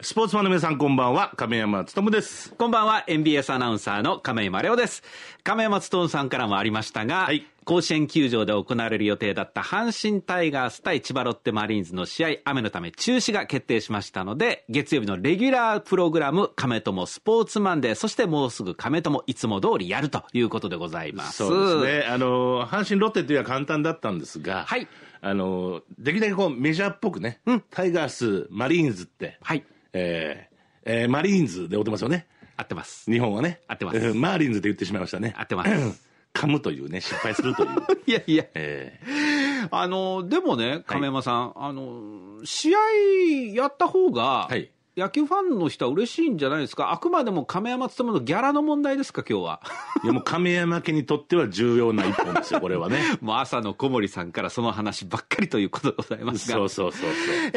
スポーツマンの皆さんこんばんは、亀山勉です。こんばんは、n b s アナウンサーの亀山オです。亀山勉さんからもありましたが、はい、甲子園球場で行われる予定だった阪神タイガース対千葉ロッテマリーンズの試合、雨のため中止が決定しましたので、月曜日のレギュラープログラム、亀友スポーツマンデー、そしてもうすぐ亀友いつも通りやるということでございます。そうですね。あの、阪神ロッテというのは簡単だったんですが、はい。あの、できるだけこうメジャーっぽくね、うん、タイガース、マリーンズって、はい。えーえー、マリーンズで追ってますよね。合ってます。日本はね。合ってます。マーリンズで言ってしまいましたね。合ってます。噛むというね、失敗するという。いやいや。えー、あの、でもね、亀山さん、はい、あの、試合やった方が、はい、野球ファンの人は嬉しいんじゃないですか、あくまでも亀山勤のギャラの問題ですか、今日は。いやもう亀山家にとっては重要な一本ですよ、これはね。もう朝の小森さんからその話ばっかりということでございますが。そうそうそうそう。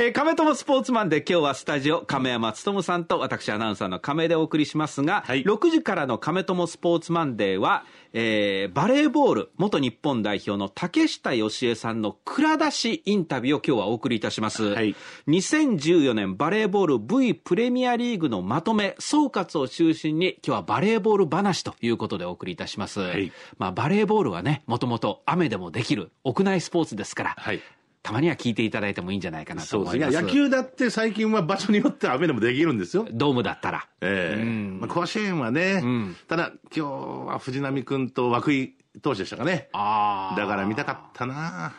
えー、亀友スポーツマンで今日はスタジオ、亀山勤さんと私アナウンサーの亀でお送りしますが、はい、6時からの亀友スポーツマンデーは、えー、バレーボール元日本代表の竹下義恵さんの蔵出しインタビューを今日はお送りいたします。はい、2014年バレーボール V プレミアリーグのまとめ、総括を中心に、今日はバレーボール話ということでお送りいたします。はい、まあ、バレーボールはね、もともと雨でもできる屋内スポーツですから、はいたまには聞いていただいてもいいんじゃないかなと思います野球だって最近は場所によって雨でもできるんですよドームだったら、ええーうん、まあ、甲子園はね、うん、ただ今日は藤浪君と涌井投手でしたかねああだから見たかったな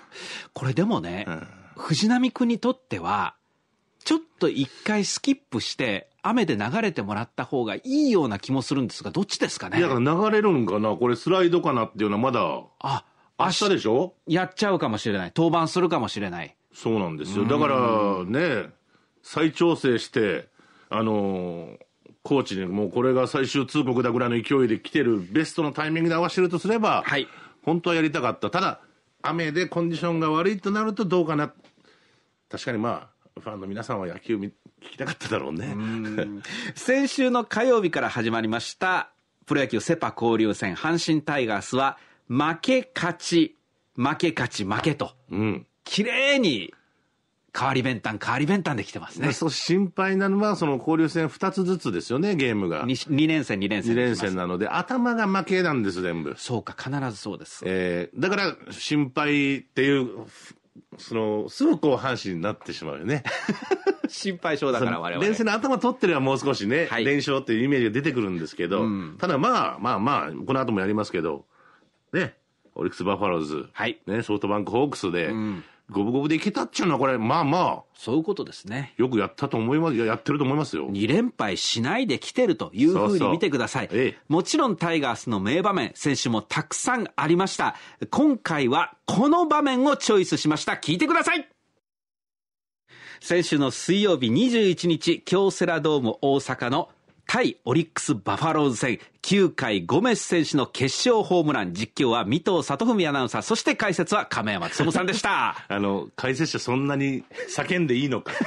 これでもね、うん、藤浪君にとってはちょっと一回スキップして、雨で流れてもらった方がいいような気もするんですが、どっちですかね。いや、流れるんかなこれスライドかなっていうのはまだ。あ、明日でしょやっちゃうかもしれない。登板するかもしれない。そうなんですよ。だからね、再調整して、あのコーチにもうこれが最終通告だぐらいの勢いで来てるベストのタイミングで合わせるとすれば、はい、本当はやりたかった。ただ、雨でコンディションが悪いとなるとどうかな。確かにまあ、ファンの皆さんは野球聞きたかっただろうね。う先週の火曜日から始まりました、プロ野球セパ交流戦、阪神タイガースは、負け勝ち、負け勝ち負けと、うん、綺麗に変わり弁当、変わり弁当できてますね。そう、心配なのは、その交流戦2つずつですよね、ゲームが。2, 2連戦、2連戦。2連戦なので、頭が負けなんです、全部。そうか、必ずそうです。えー、だから、心配っていうその、すぐこう阪神になってしまうよね。心配性だから我々。連戦の頭取ってればもう少しね、はい、連勝っていうイメージが出てくるんですけど、うん、ただまあまあまあ、この後もやりますけど、ね、オリックス・バファローズ、はい、ね、ソフトバンク・ホークスで、うん、五分五分でいけたっちゅうのは、これ、まあまあ、そういうことですね。よくやったと思います、やってると思いますよ。2連敗しないで来てるというふうに見てください。そうそうええ、もちろんタイガースの名場面、選手もたくさんありました。今回はこの場面をチョイスしました。聞いてください先週の水曜日21日、京セラドーム大阪の対オリックスバファローズ戦9回ゴメス選手の決勝ホームラン、実況は三藤里文アナウンサー、そして解説は亀山勉さんでした。あの、解説者そんなに叫んでいいのか。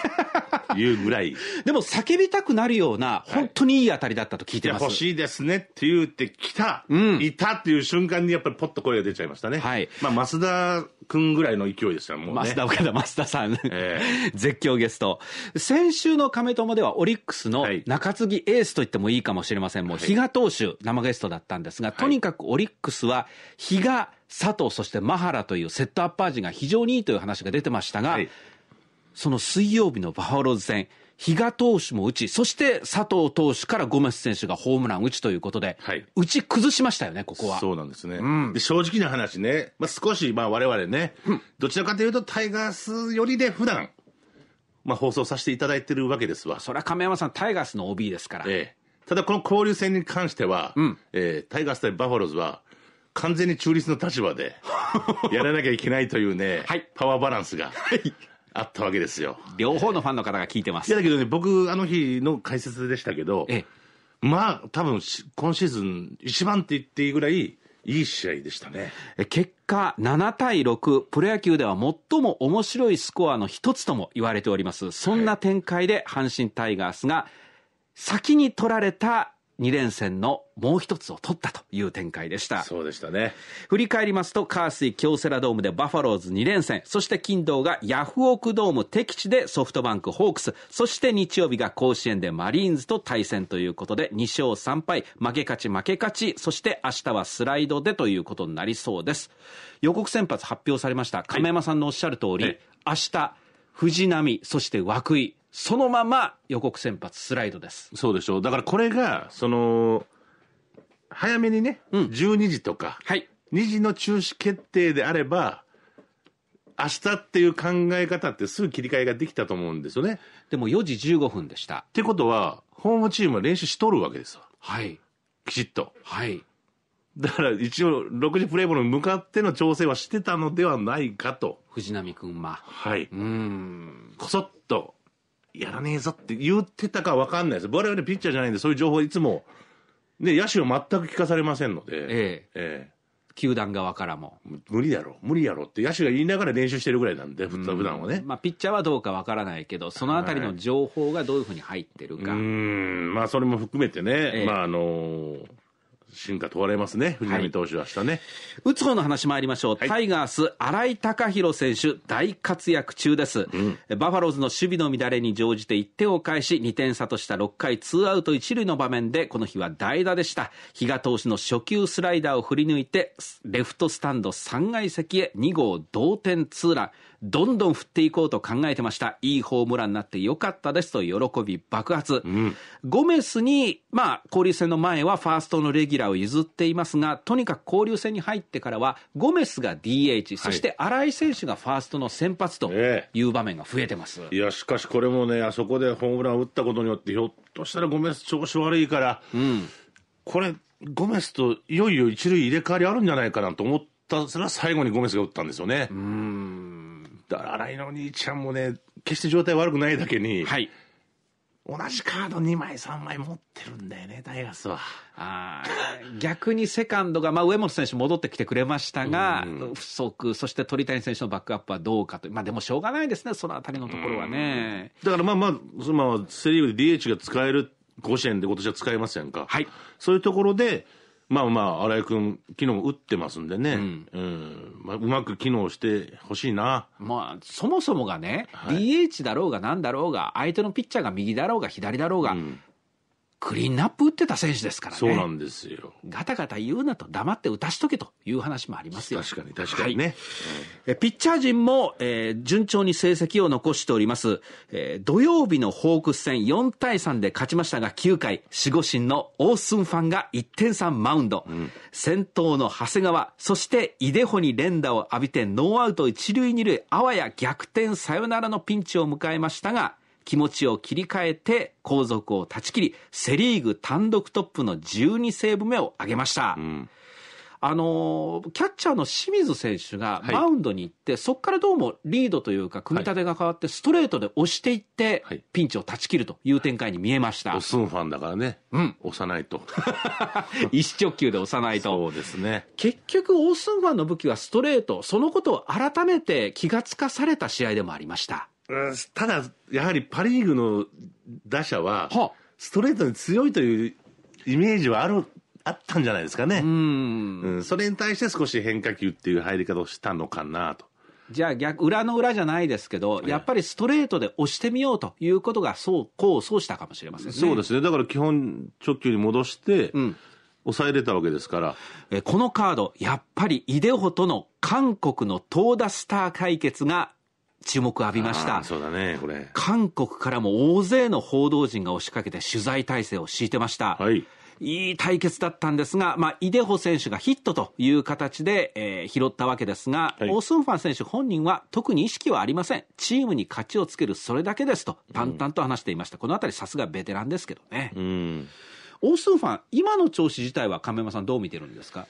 いうぐらいでも叫びたくなるような、本当にいい当たりだったと聞いてます、はい、欲しいですねって言うてきた、うん、いたっていう瞬間にやっぱりぽっと声が出ちゃいましたね、はいまあ、増田君ぐらいの勢いですから、もう、ね、増田岡田、増田さん、えー、絶叫ゲスト、先週の亀友ではオリックスの中継ぎエースと言ってもいいかもしれません、もう比嘉投手、手生ゲストだったんですが、とにかくオリックスは比嘉、佐藤、そしてマハラというセットアッパー陣が非常にいいという話が出てましたが、はい、その水曜日のバファローズ戦、比嘉投手も打ち、そして佐藤投手からゴメス選手がホームラン打ちということで、はい、打ち崩しましたよね、ここは。そうなんですね。うん、で正直な話ね、まあ、少し、まあ、我々ね、うん、どちらかというと、タイガースよりで普段まあ放送させていただいてるわけですわ。それは亀山さん、タイガースの OB ですから。ええただこの交流戦に関しては、うん、えー、タイガース対バファローズは、完全に中立の立場で、やらなきゃいけないというね、はい、パワーバランスが。はいあったわけですよ。両方のファンの方が聞いてます。いやだけどね、僕、あの日の解説でしたけど、ええ、まあ、多分今シーズン一番って言っていいぐらい、いい試合でしたね。結果、7対6、プロ野球では最も面白いスコアの一つとも言われております。そんな展開で阪神タイガースが、先に取られた2連戦のもう一つを取ったという展開でしたそうでしたね振り返りますとカースイ京セラドームでバファローズ2連戦そして金堂がヤフオクドーム敵地でソフトバンクホークスそして日曜日が甲子園でマリーンズと対戦ということで2勝3敗負け勝ち負け勝ちそして明日はスライドでということになりそうです予告先発発表されました亀山さんのおっしゃる通り、はい、明日藤波そして涌井そのまま予告先発スライドです。そうでしょう。だからこれが、その、早めにね、うん、12時とか、はい、2時の中止決定であれば、明日っていう考え方ってすぐ切り替えができたと思うんですよね。でも4時15分でした。ってことは、ホームチームは練習しとるわけですよ。はい。きちっと。はい。だから一応、6時プレイボールに向かっての調整はしてたのではないかと。藤波君は。はい。うん。こそっとやらねえぞって言ってたか分かんないです。我々ピッチャーじゃないんで、そういう情報いつも、ね、野手は全く聞かされませんので、ええええ、球団側からも。無理やろ、無理やろって野手が言いながら練習してるぐらいなんで、普段はね。まあ、ピッチャーはどうか分からないけど、そのあたりの情報がどういうふうに入ってるか。はい、うん、まあ、それも含めてね、ええ、まあ、あのー進化問われますね、藤浪投手はしたね、はい、打つ方の話参りましょう、はい、タイガース、新井貴弘選手、大活躍中です、うん、バファローズの守備の乱れに乗じて1点を返し、2点差とした6回、ツーアウト1塁の場面で、この日は代打でした、比嘉投手の初球スライダーを振り抜いて、レフトスタンド3階席へ2号同点ツーラン。どんどん振っていこうと考えてました。いいホームランになってよかったですと喜び爆発。うん、ゴメスに、まあ、交流戦の前はファーストのレギュラーを譲っていますが、とにかく交流戦に入ってからは、ゴメスが DH、そして新井選手がファーストの先発という場面が増えてます。いや、しかしこれもね、あそこでホームラン打ったことによって、ひょっとしたらゴメス調子悪いから、うん、これ、ゴメスといよいよ一塁入れ替わりあるんじゃないかなと思ったら最後にゴメスが打ったんですよね。うんだから新井のお兄ちゃんもね、決して状態悪くないだけに、はい。同じカード2枚3枚持ってるんだよね、タイガースは。あ逆にセカンドが、まあ、上本選手戻ってきてくれましたが、不足、そして鳥谷選手のバックアップはどうかと。まあ、でもしょうがないですね、そのあたりのところはね。だからまあまあ、そのままセリーグで DH が使える甲子園で今年は使えませんか。はい。そういうところで、まあまあ、新井君、機能打ってますんでね、うん、うん、まあ、うまく機能してほしいな。まあ、そもそもがね、はい、DH だろうがなんだろうが、相手のピッチャーが右だろうが左だろうが、うん、クリーンナップ打ってた選手ですからね。そうなんですよ。ガタガタ言うなと黙って打たしとけという話もありますよ。確かに確かにね。はい、ピッチャー陣も、えー、順調に成績を残しております。えー、土曜日のホークス戦4対3で勝ちましたが9回、守護神のオースンファンが1点3マウンド。うん、先頭の長谷川、そして井出穂に連打を浴びてノーアウト1塁2塁、あわや逆転サヨナラのピンチを迎えましたが、気持ちを切り替えて後続を断ち切り、セリーグ単独トップの12セーブ目を挙げました。うんあのキャッチャーの清水選手がマウンドに行って、はい、そこからどうもリードというか、組み立てが変わって、ストレートで押していって、はい、ピンチを断ち切るという展開に見えました。はい、押すんファンだからね、うん、押さないと。一直球で押さないと。そうですね。結局、オースンファンの武器はストレート、そのことを改めて気がつかされた試合でもありました。ただ、やはりパ・リーグの打者は、ストレートに強いというイメージはあるあったんじゃないですかね。うんうん、それに対して少し変化球っていう入り方をしたのかなと。じゃあ逆、裏の裏じゃないですけど、やっぱりストレートで押してみようということが、そう、こう、そうしたかもしれませんね。そうですね。だから基本、直球に戻して、抑えれたわけですから。えこのカード、やっぱりイデホとの韓国の投打スター解決が注目を浴びました。そうだね、これ。韓国からも大勢の報道陣が押しかけて取材体制を敷いてました。はい。いい対決だったんですが、まあ、イデホ選手がヒットという形で、えー、拾ったわけですが、はい、オ・スンファン選手本人は特に意識はありません。チームに勝ちをつけるそれだけですと、淡々と話していました。うん、このあたりさすがベテランですけどね。うん、オ・スンファン、今の調子自体は亀山さんどう見てるんですか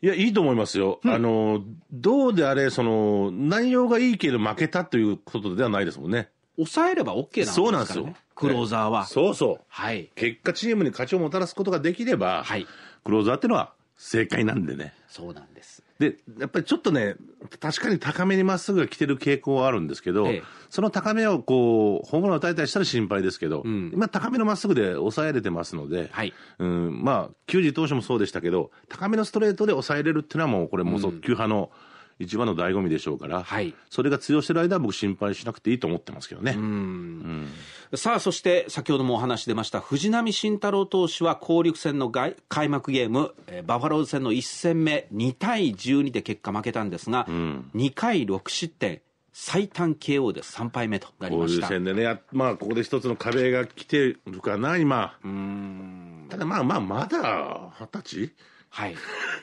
いや、いいと思いますよ。うん、あの、どうであれ、その、内容がいいけど負けたということではないですもんね。抑えれば OK なんですか、ね、そうなんですよ。クローザーは、そうそう。はい。結果チームに勝ちをもたらすことができれば、はい。クローザーってのは正解なんでね。そうなんです。で、やっぱりちょっとね、確かに高めにまっすぐが来てる傾向はあるんですけど、ええ、その高めをこう、ホームラン打たれたりしたら心配ですけど、うん、今、高めのまっすぐで抑えれてますので、はい、うん、まあ、球児投手もそうでしたけど、高めのストレートで抑えれるっていうのはもう、これもう速球派の、うん一番の醍醐味でしょうから、はい、それが通用してる間は僕心配しなくていいと思ってますけどね。うん、さあそして先ほどもお話出ました藤浪晋太郎投手は交流戦の開幕ゲーム、えバファローズ戦の1戦目2対12で結果負けたんですが、うん、2回6失点。最短 KO で3敗目となりました交流戦でね、まあ、ここで一つの壁が来てるかな、今。うんただまあまあ、まだ二十歳はい。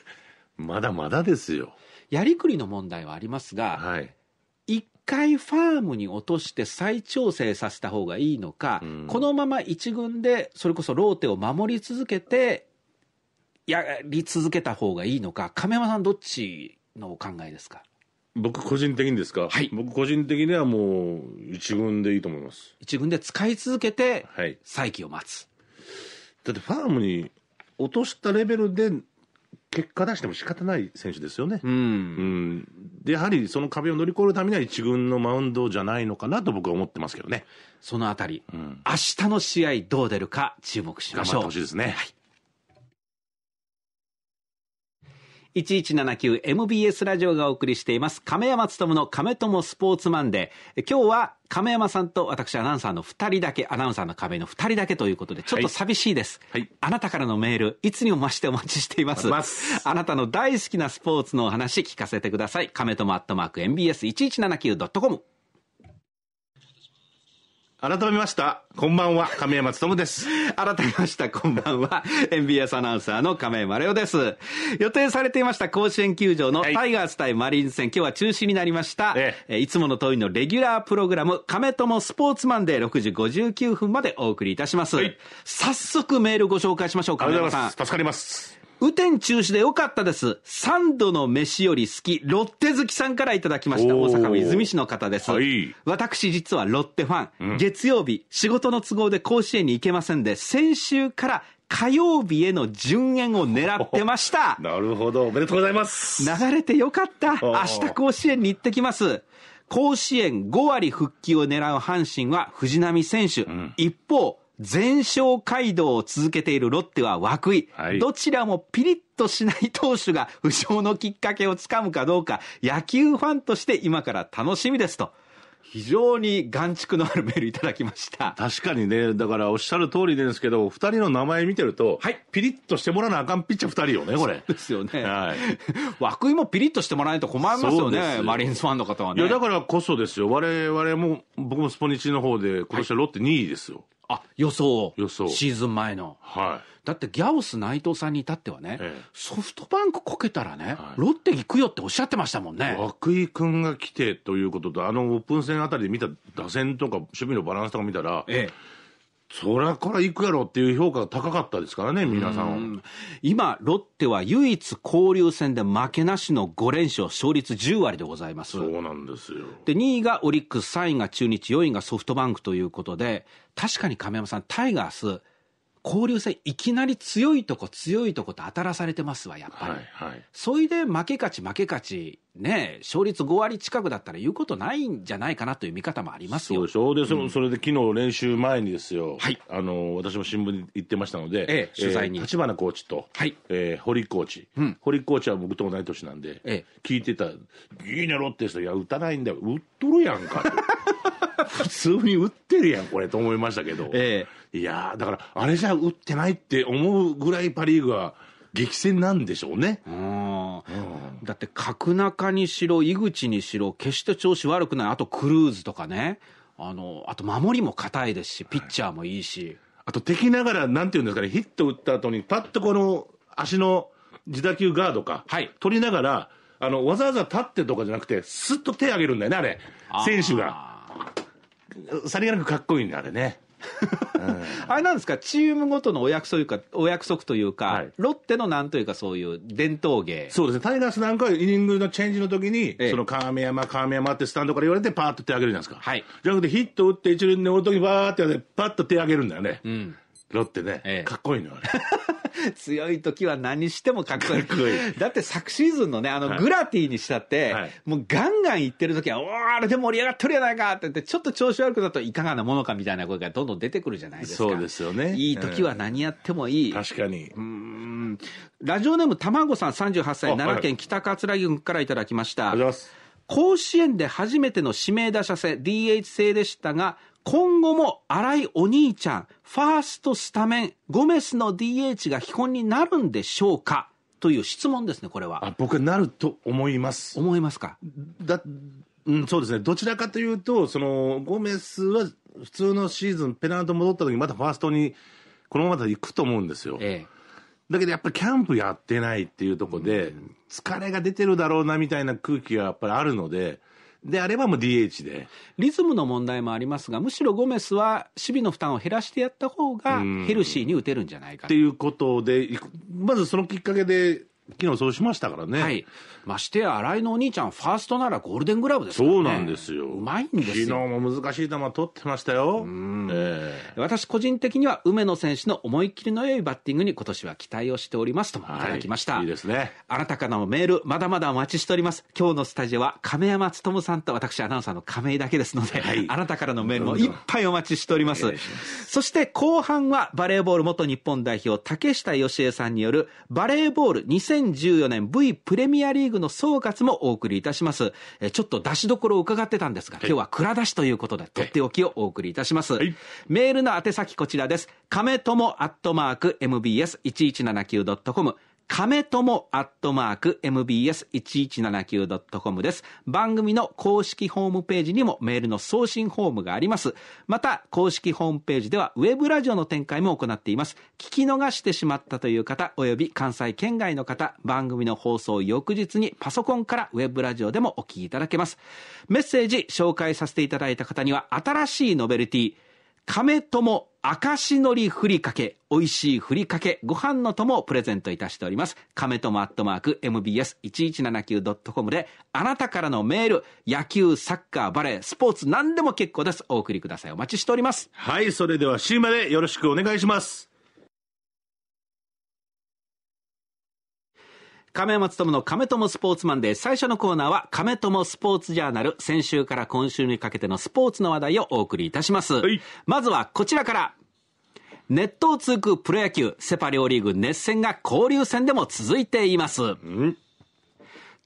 まだまだですよ。やりくりの問題はありますが、はい、一回ファームに落として再調整させた方がいいのか、うん、このまま一軍でそれこそローテを守り続けてやり続けた方がいいのか亀山さんどっちのお考えですか僕個人的にですか、はい、僕個人的にはもう一軍でいいと思います一軍で使い続けて再起を待つ、はい、だってファームに落としたレベルで結果出しても仕方ない選手ですよね。うん、うん、で、やはりその壁を乗り越えるためには一軍のマウンドじゃないのかなと僕は思ってますけどね。そのあたり、うん、明日の試合どう出るか注目しましょう。頑張ってほしいですね。はい 1179MBS ラジオがお送りしています。亀山つの亀友スポーツマンデー。今日は亀山さんと私アナウンサーの2人だけ、アナウンサーの亀の2人だけということで、ちょっと寂しいです。はい、あなたからのメール、いつにも増してお待ちしています。ますあなたの大好きなスポーツのお話聞かせてください。亀友アットマーク MBS1179.com。改めました、こんばんは、亀山むです。改めました、こんばんは、n b s アナウンサーの亀山レオです。予定されていました甲子園球場のタイガース対マリーンズ戦、はい、今日は中止になりました。ええ、いつもの通りのレギュラープログラム、亀友スポーツマンで6時59分までお送りいたします。はい、早速メールご紹介しましょう、亀山さん。助かります。雨天中止でよかったです。三度の飯より好き、ロッテ好きさんからいただきました。大阪和泉市の方です。はい、私実はロッテファン、うん、月曜日、仕事の都合で甲子園に行けませんで、先週から火曜日への順延を狙ってました。なるほど。おめでとうございます。流れてよかった。明日甲子園に行ってきます。甲子園5割復帰を狙う阪神は藤波選手。うん、一方、全勝街道を続けているロッテは涌井、はい、どちらもピリッとしない投手が不上のきっかけをつかむかどうか、野球ファンとして今から楽しみですと。非常に眼蓄のあるメールいただきました。確かにね、だからおっしゃる通りですけど、二人の名前見てると、はい、ピリッとしてもらわなあかんピッチャー二人よね、これ。ですよね。はい。涌 井もピリッとしてもらわないと困りますよね、マリンズファンの方はね。いや、だからこそですよ。我々も、僕もスポニチの方で、今年はロッテ2位ですよ。はいあ予想を予想シーズン前の、はい、だってギャオス内藤さんに至ってはね、ええ、ソフトバンクこけたらね、はい、ロッテ行くよっておっしゃってましたもんね涌井君が来てということとあのオープン戦あたりで見た打線とか守備のバランスとか見たら、ええそりゃこれ行くやろっていう評価が高かったですからね、皆さん今、ロッテは唯一交流戦で負けなしの5連勝、勝率10割でございます。そうなんですよ。で、2位がオリックス、3位が中日、4位がソフトバンクということで、確かに亀山さん、タイガース、交流戦いきなり強いとこ強いとこと当たらされてますわ、やっぱり。はいはい、それで負け勝ち負け勝ち、ね、勝率5割近くだったら言うことないんじゃないかなという見方もありますよ。そうでしょ。で、うん、それで昨日練習前にですよ、はい、あの、私も新聞に行ってましたので、ええ、取材に。立、え、花、ー、コーチと、はい、えー、堀コーチ、うん、堀コーチは僕と同い年なんで、ええ、聞いてた、いいねろって人、いや、打たないんだよ。打っとるやんか。普通に打ってるやん、これ、と思いましたけど。ええいやだからあれじゃ打ってないって思うぐらいパ・リーグは激戦なんでしょうね。うん、だって角中にしろ井口にしろ決して調子悪くないあとクルーズとかねあのあと守りも硬いですしピッチャーもいいし、はい、あと敵ながらなんていうんですかねヒット打った後にパッとこの足の自打球ガードか、はい、取りながらあのわざわざ立ってとかじゃなくてすっと手上げるんだよねあれ選手が。さりげなくかっこいいねあれね。あれなんですか、チームごとのお約束かお約束というか、はい、ロッテのなんというか、そういう伝統芸そうですね、タイガースなんかイニングのチェンジの時に、ええ、その亀山、亀山ってスタンドから言われて、パーッと手上げるじゃないですか、はい、じゃなくて、ヒット打って一塁に乗る時に、バーってやって、パッと手上げるんだよね、うん、ロッテね、ええ、かっこいいのよね。強い時は何してもかっこいい。いいだって昨シーズンのね、あの、グラティにしたって、はい、もうガンガンいってる時は、おー、あれで盛り上がっとるやないかって言って、ちょっと調子悪くなるといかがなものかみたいな声がどんどん出てくるじゃないですか。そうですよね。いい時は何やってもいい。う確かに。うん。ラジオネーム、たまごさん38歳、奈良県北葛城郡からいただきました。ありがとうございます。甲子園で初めての指名打者制、DH 制でしたが、今後も荒井お兄ちゃん、ファーストスタメン、ゴメスの DH が基本になるんでしょうかという質問ですね、これは。僕はなると思います。思いますか。だ、うん、そうですね。どちらかというと、その、ゴメスは普通のシーズン、ペナント戻った時またファーストに、このままだ行くと思うんですよ。ええ。だけどやっぱりキャンプやってないっていうところで、疲れが出てるだろうなみたいな空気がやっぱりあるので、であればもう DH でリズムの問題もありますがむしろゴメスは守備の負担を減らしてやった方がヘルシーに打てるんじゃないかということでまずそのきっかけで昨日そうしましたからね、はい、ましてや新井のお兄ちゃんファーストならゴールデングラブです、ね、そうなんですようまいんですよ昨日も難しい球取ってましたよ、えー、私個人的には梅野選手の思い切りの良いバッティングに今年は期待をしておりますといただきました、はい、いいですねあなたからのメールまだまだお待ちしております今日のスタジオは亀山勉さんと私アナウンサーの亀井だけですので、はい、あなたからのメールもいっぱいお待ちしておりますそして後半はバレーボール元日本代表竹下佳恵さんによるバレーボール2014年 V プレミアリーグ部の総括もお送りいたします。えちょっと出しどころを伺ってたんですが、今日は蔵出しということで、とっておきをお送りいたします。メールの宛先こちらです。亀友アットマーク mbs1179.com 亀友アットマーク mbs1179.com です。番組の公式ホームページにもメールの送信フォームがあります。また、公式ホームページではウェブラジオの展開も行っています。聞き逃してしまったという方、および関西圏外の方、番組の放送翌日にパソコンからウェブラジオでもお聞きいただけます。メッセージ紹介させていただいた方には、新しいノベルティ、亀友明石のりふりかけ、美味しいふりかけ、ご飯のともプレゼントいたしております。亀友アットマーク、mbs1179.com で、あなたからのメール、野球、サッカー、バレー、スポーツ、何でも結構です。お送りください。お待ちしております。はい、それでは C までよろしくお願いします。亀山勤の亀友スポーツマンで最初のコーナーは亀友スポーツジャーナル先週から今週にかけてのスポーツの話題をお送りいたします、はい、まずはこちらからネットを通くプロ野球セ・パ両リーグ熱戦が交流戦でも続いています、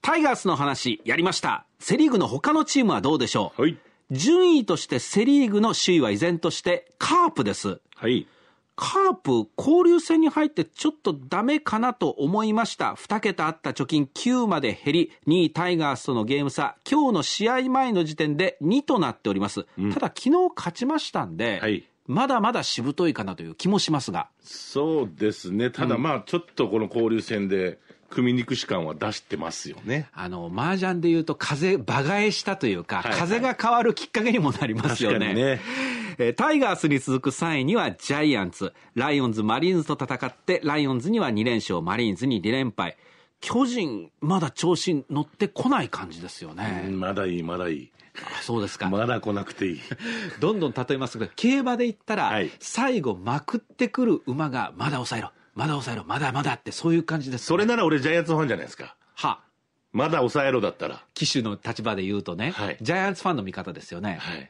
タイガースの話やりました。セリーグの他のチームはどうでしょう、はい、順位としてセリーグの首位は依然としてカープです。はい。カープ交流戦に入ってちょっとダメかなと思いました。2桁あった貯金9まで減り、2位タイガースとのゲーム差、今日の試合前の時点で2となっております。うん、ただ昨日勝ちましたんで、はい、まだまだしぶといかなという気もしますが。そうですね。ただまあちょっとこの交流戦で、組肉士感は出してますよね。あの、麻雀で言うと風、場替えしたというか、はいはい、風が変わるきっかけにもなりますよね。ねえタイガースに続く3位にはジャイアンツ、ライオンズ、マリーンズと戦って、ライオンズには2連勝、マリーンズに2連敗。巨人、まだ調子乗ってこない感じですよね。まだいい、まだいい。あそうですか。まだ来なくていい。どんどん例えますが、競馬で言ったら、はい、最後まくってくる馬がまだ抑えろ。まだ抑えろ、まだまだって、そういう感じです、ね、それなら俺、ジャイアンツファンじゃないですか。はまだ抑えろだったら。騎手の立場で言うとね、はい、ジャイアンツファンの味方ですよね。はい、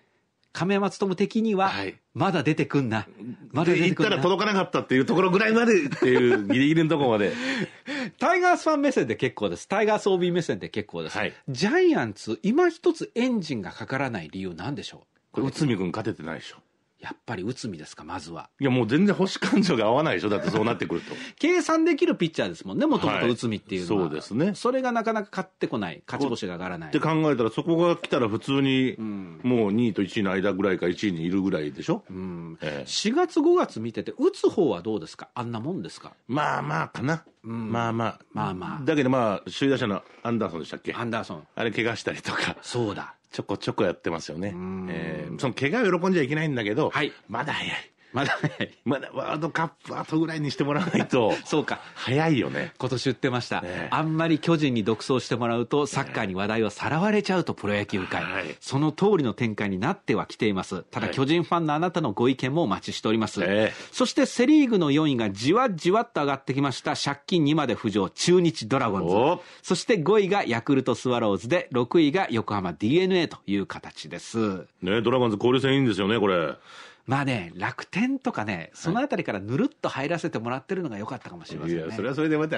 亀山勉的には、はい、まだ出てくんな。まだ出てくんな。ったら届かなかったっていうところぐらいまでっていう、ギリギリのところまで。タイガースファン目線で結構です。タイガース OB 目線で結構です。はい、ジャイアンツ、今一つエンジンがかからない理由なんでしょうこれ、内海君勝ててないでしょ。やっぱり内海ですか、まずは。いや、もう全然星感情が合わないでしょ、だってそうなってくると。計算できるピッチャーですもんね、もともと内海っていうのは、はい、そうですね。それがなかなか勝ってこない、勝ち星が上がらない。って考えたら、そこが来たら普通に、もう2位と1位の間ぐらいか、1位にいるぐらいでしょ。うん、え4月、5月見てて、打つ方はどうですか、あんなもんですか。まあまあかな。まあまあ。まあまあ。だけどまあ、首位打者のアンダーソンでしたっけアンダーソン。あれ怪我したりとか。そうだ。ちょこちょこやってますよね。えー、その怪我を喜んじゃいけないんだけど、はい、まだ早い。まだまだワールドカップ後ぐらいにしてもらわないと。そうか。早いよね。今年言ってました、ね、あんまり巨人に独走してもらうと、サッカーに話題をさらわれちゃうとプロ野球界、はい、その通りの展開になってはきています。ただ、巨人ファンのあなたのご意見もお待ちしております。えそして、セリーグの4位がじわじわっと上がってきました。借金2まで浮上、中日ドラゴンズ。そして5位がヤクルトスワローズで、6位が横浜 DNA という形です。ねドラゴンズ交流戦いいんですよね、これ。まあね、楽天とかね、そのあたりからぬるっと入らせてもらってるのが良かったかもしれません、ね、いや、それはそれでまた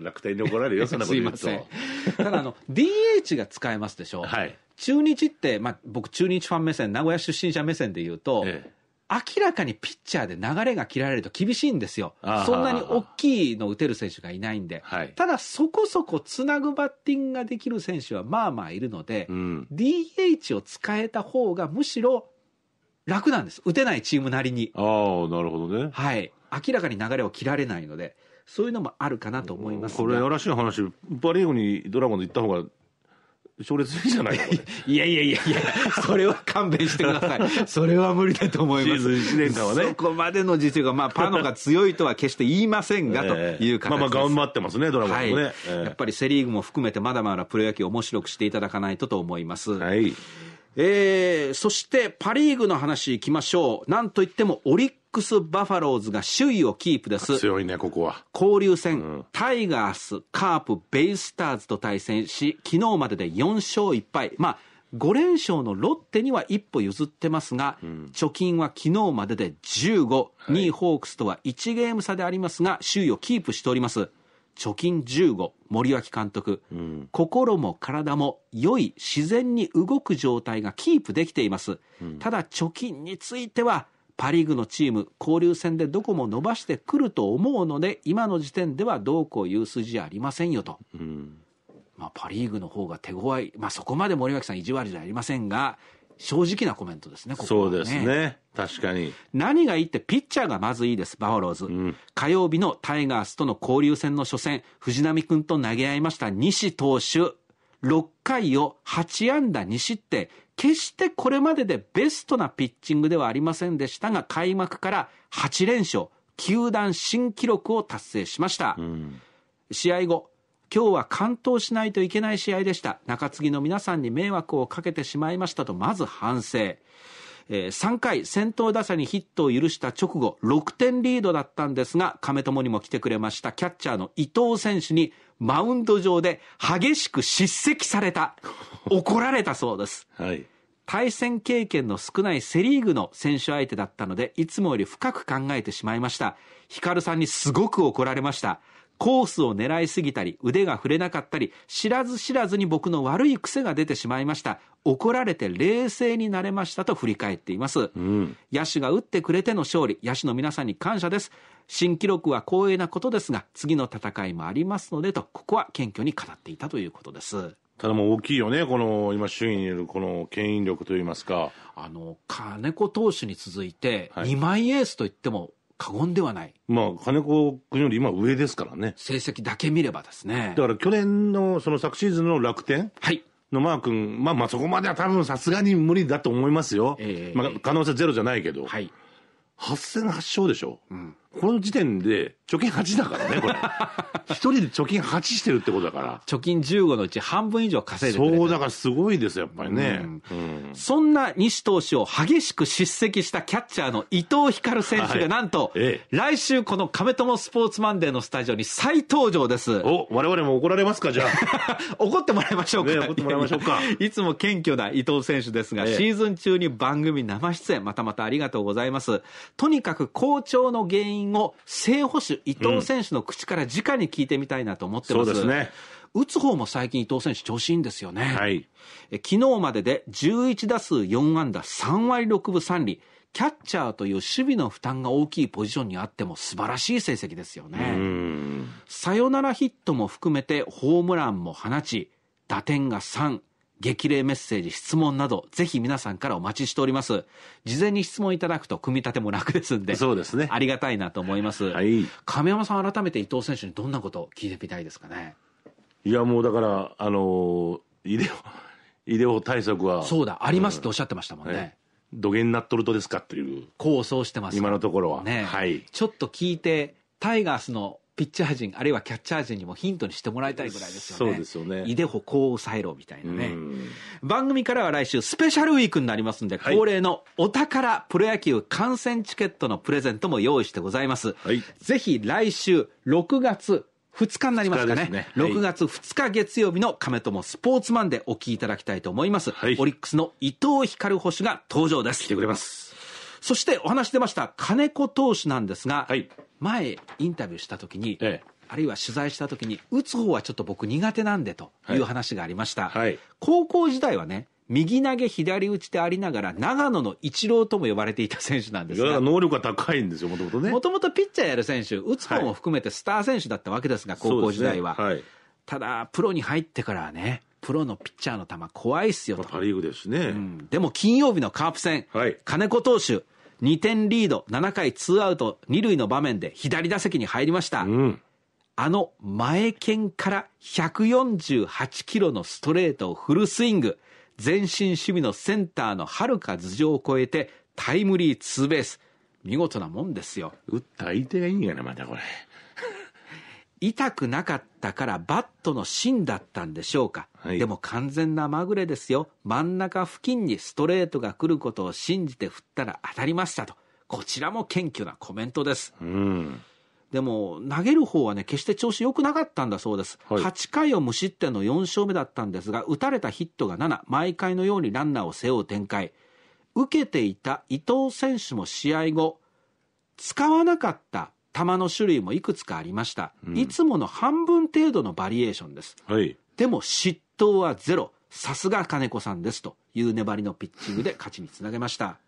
楽天に怒られるよ、そんなこと言うと。いませただあの、DH が使えますでしょ。はい。中日って、まあ僕中日ファン目線、名古屋出身者目線で言うと、ええ明らかにピッチャーで流れが切られると厳しいんですよ、そんなに大きいの打てる選手がいないんで、はい、ただそこそこつなぐバッティングができる選手はまあまあいるので、うん、DH を使えた方がむしろ楽なんです。打てないチームなりに。ああ、なるほどね。はい。明らかに流れを切られないので、そういうのもあるかなと思いますこれ、やらしい話、パ・リーグにドラゴンズ行った方が勝率いいじゃない いやいやいやいや、それは勘弁してください。それは無理だと思います。シ年間はね。そこまでの実力まあ、パノが強いとは決して言いませんが、という形でまあまあ、頑張ってますね、ドラゴンもね、はいえー、やっぱりセ・リーグも含めて、まだまだプロ野球面白くしていただかないとと思います。はい。えー、そしてパ・リーグの話いきましょう、なんといってもオリックス・バファローズが首位をキープです、強いね、ここは交流戦、うん、タイガース、カープ、ベイスターズと対戦し、昨日までで4勝1敗、まあ、5連勝のロッテには一歩譲ってますが、うん、貯金は昨日までで15、2位、はい、ホークスとは1ゲーム差でありますが、首位をキープしております。貯金15森脇監督、うん、心も体も良い自然に動く状態がキープできています、うん、ただ貯金についてはパ・リーグのチーム交流戦でどこも伸ばしてくると思うので今の時点ではどうこういう筋ありませんよと、うん、まあ、パ・リーグの方が手強い、まあ、そこまで森脇さん意地悪じゃありませんが正直なコメントですね、ここねそうですね。確かに。何がいいって、ピッチャーがまずいいです、バファローズ、うん、火曜日のタイガースとの交流戦の初戦、藤浪君と投げ合いました西投手。6回を8安打2失点。決してこれまででベストなピッチングではありませんでしたが、開幕から8連勝、球団新記録を達成しました。うん、試合後、今日は完投しないといけない試合でした中継ぎの皆さんに迷惑をかけてしまいましたとまず反省えー、3回先頭打者にヒットを許した直後6点リードだったんですが亀友にも来てくれましたキャッチャーの伊藤選手にマウンド上で激しく叱責された 怒られたそうです、はい、対戦経験の少ないセ・リーグの選手相手だったのでいつもより深く考えてしまいましたヒカルさんにすごく怒られましたコースを狙いすぎたり、腕が振れなかったり、知らず知らずに僕の悪い癖が出てしまいました。怒られて冷静になれましたと振り返っています。うん、野手が打ってくれての勝利、野手の皆さんに感謝です。新記録は光栄なことですが、次の戦いもありますのでと、ここは謙虚に語っていたということです。ただもう大きいよね、この今、首位にいるこの牽引力といいますか。あの金子投手に続いて、2枚エースといっても過言ではない。まあ、金子君より今上ですからね。成績だけ見ればですね。だから去年の、その昨シーズンの楽天。はい。のマー君、まあまあそこまでは多分さすがに無理だと思いますよ。えー、まあ可能性ゼロじゃないけど。はい。8戦8勝でしょ。うん。この時点で、貯金8だからね、これ。一人で貯金8してるってことだから。貯金15のうち半分以上稼いでる。そう、だからすごいですやっぱりね、うんうん。そんな西投手を激しく叱責したキャッチャーの伊藤光選手がなんと、はいええ、来週この亀友スポーツマンデーのスタジオに再登場です。お、我々も怒られますか、じゃあ。怒ってもらいましょうか。ね、怒ってもらいましょうか。いつも謙虚な伊藤選手ですが、え、シーズン中に番組生出演、またまたありがとうございます。とにかく好調の原因を正捕手手、伊藤選手の口から直に聞いてみたいなと思ってます。うん、そうですね。打つ方も最近伊藤選手調子いいんですよね。はい。え昨日までで11打数4安打3割6分3厘。キャッチャーという守備の負担が大きいポジションにあっても素晴らしい成績ですよね。サヨナラヒットも含めてホームランも放ち、打点が3、激励メッセージ、質問など、ぜひ皆さんからお待ちしております。事前に質問いただくと、組み立ても楽ですんで、そうですね。ありがたいなと思います。はい。亀山さん、改めて伊藤選手にどんなことを聞いてみたいですかね。いや、もうだから、あの、医療、医療対策は。そうだ、ありますっておっしゃってましたもんね。ん土下になっとるとですかっていう。構想してます。今のところは。ね。はい。ちょっと聞いて、タイガースのピッチャー陣、あるいはキャッチャー陣にもヒントにしてもらいたいぐらいですよね。そうですよね。いでほこう抑えろみたいなね。番組からは来週スペシャルウィークになりますんで、はい、恒例のお宝プロ野球観戦チケットのプレゼントも用意してございます。はい、ぜひ来週6月2日になりますかね。ね、はい、6月2日月曜日の亀友スポーツマンでお聞きいただきたいと思います。はい、オリックスの伊藤光星が登場です。来てくれます。そしてお話出ました金子投手なんですが、はい、前インタビューした時に、ええ、あるいは取材した時に打つ方はちょっと僕苦手なんでという話がありました、はいはい、高校時代はね右投げ左打ちでありながら長野のイチローとも呼ばれていた選手なんですが能力が高いんですよもともとねもともとピッチャーやる選手打つ方も含めてスター選手だったわけですが、高校時代は、ねはい、ただプロに入ってからはねプロのピッチャーの球怖いっすよと、パ・リーグですね、うん、でも金曜日のカープ戦、金子投手2点リード、7回ツーアウト、2塁の場面で左打席に入りました。うん、あの前剣から148キロのストレートをフルスイング。前進守備のセンターのはるか頭上を越えてタイムリーツーベース。見事なもんですよ。打った相手がいいんやな、またこれ。痛くなかったからバットの芯だったんでしょうか、はい、でも完全なまぐれですよ真ん中付近にストレートが来ることを信じて振ったら当たりましたとこちらも謙虚なコメントです、うん、でも投げる方はね決して調子良くなかったんだそうです、はい、8回を無失点の4勝目だったんですが打たれたヒットが7毎回のようにランナーを背負う展開受けていた伊藤選手も試合後使わなかった球の種類もいくつかありました、うん、いつもの半分程度のバリエーションです、はい、でも嫉妬はゼロさすが金子さんですという粘りのピッチングで勝ちにつなげました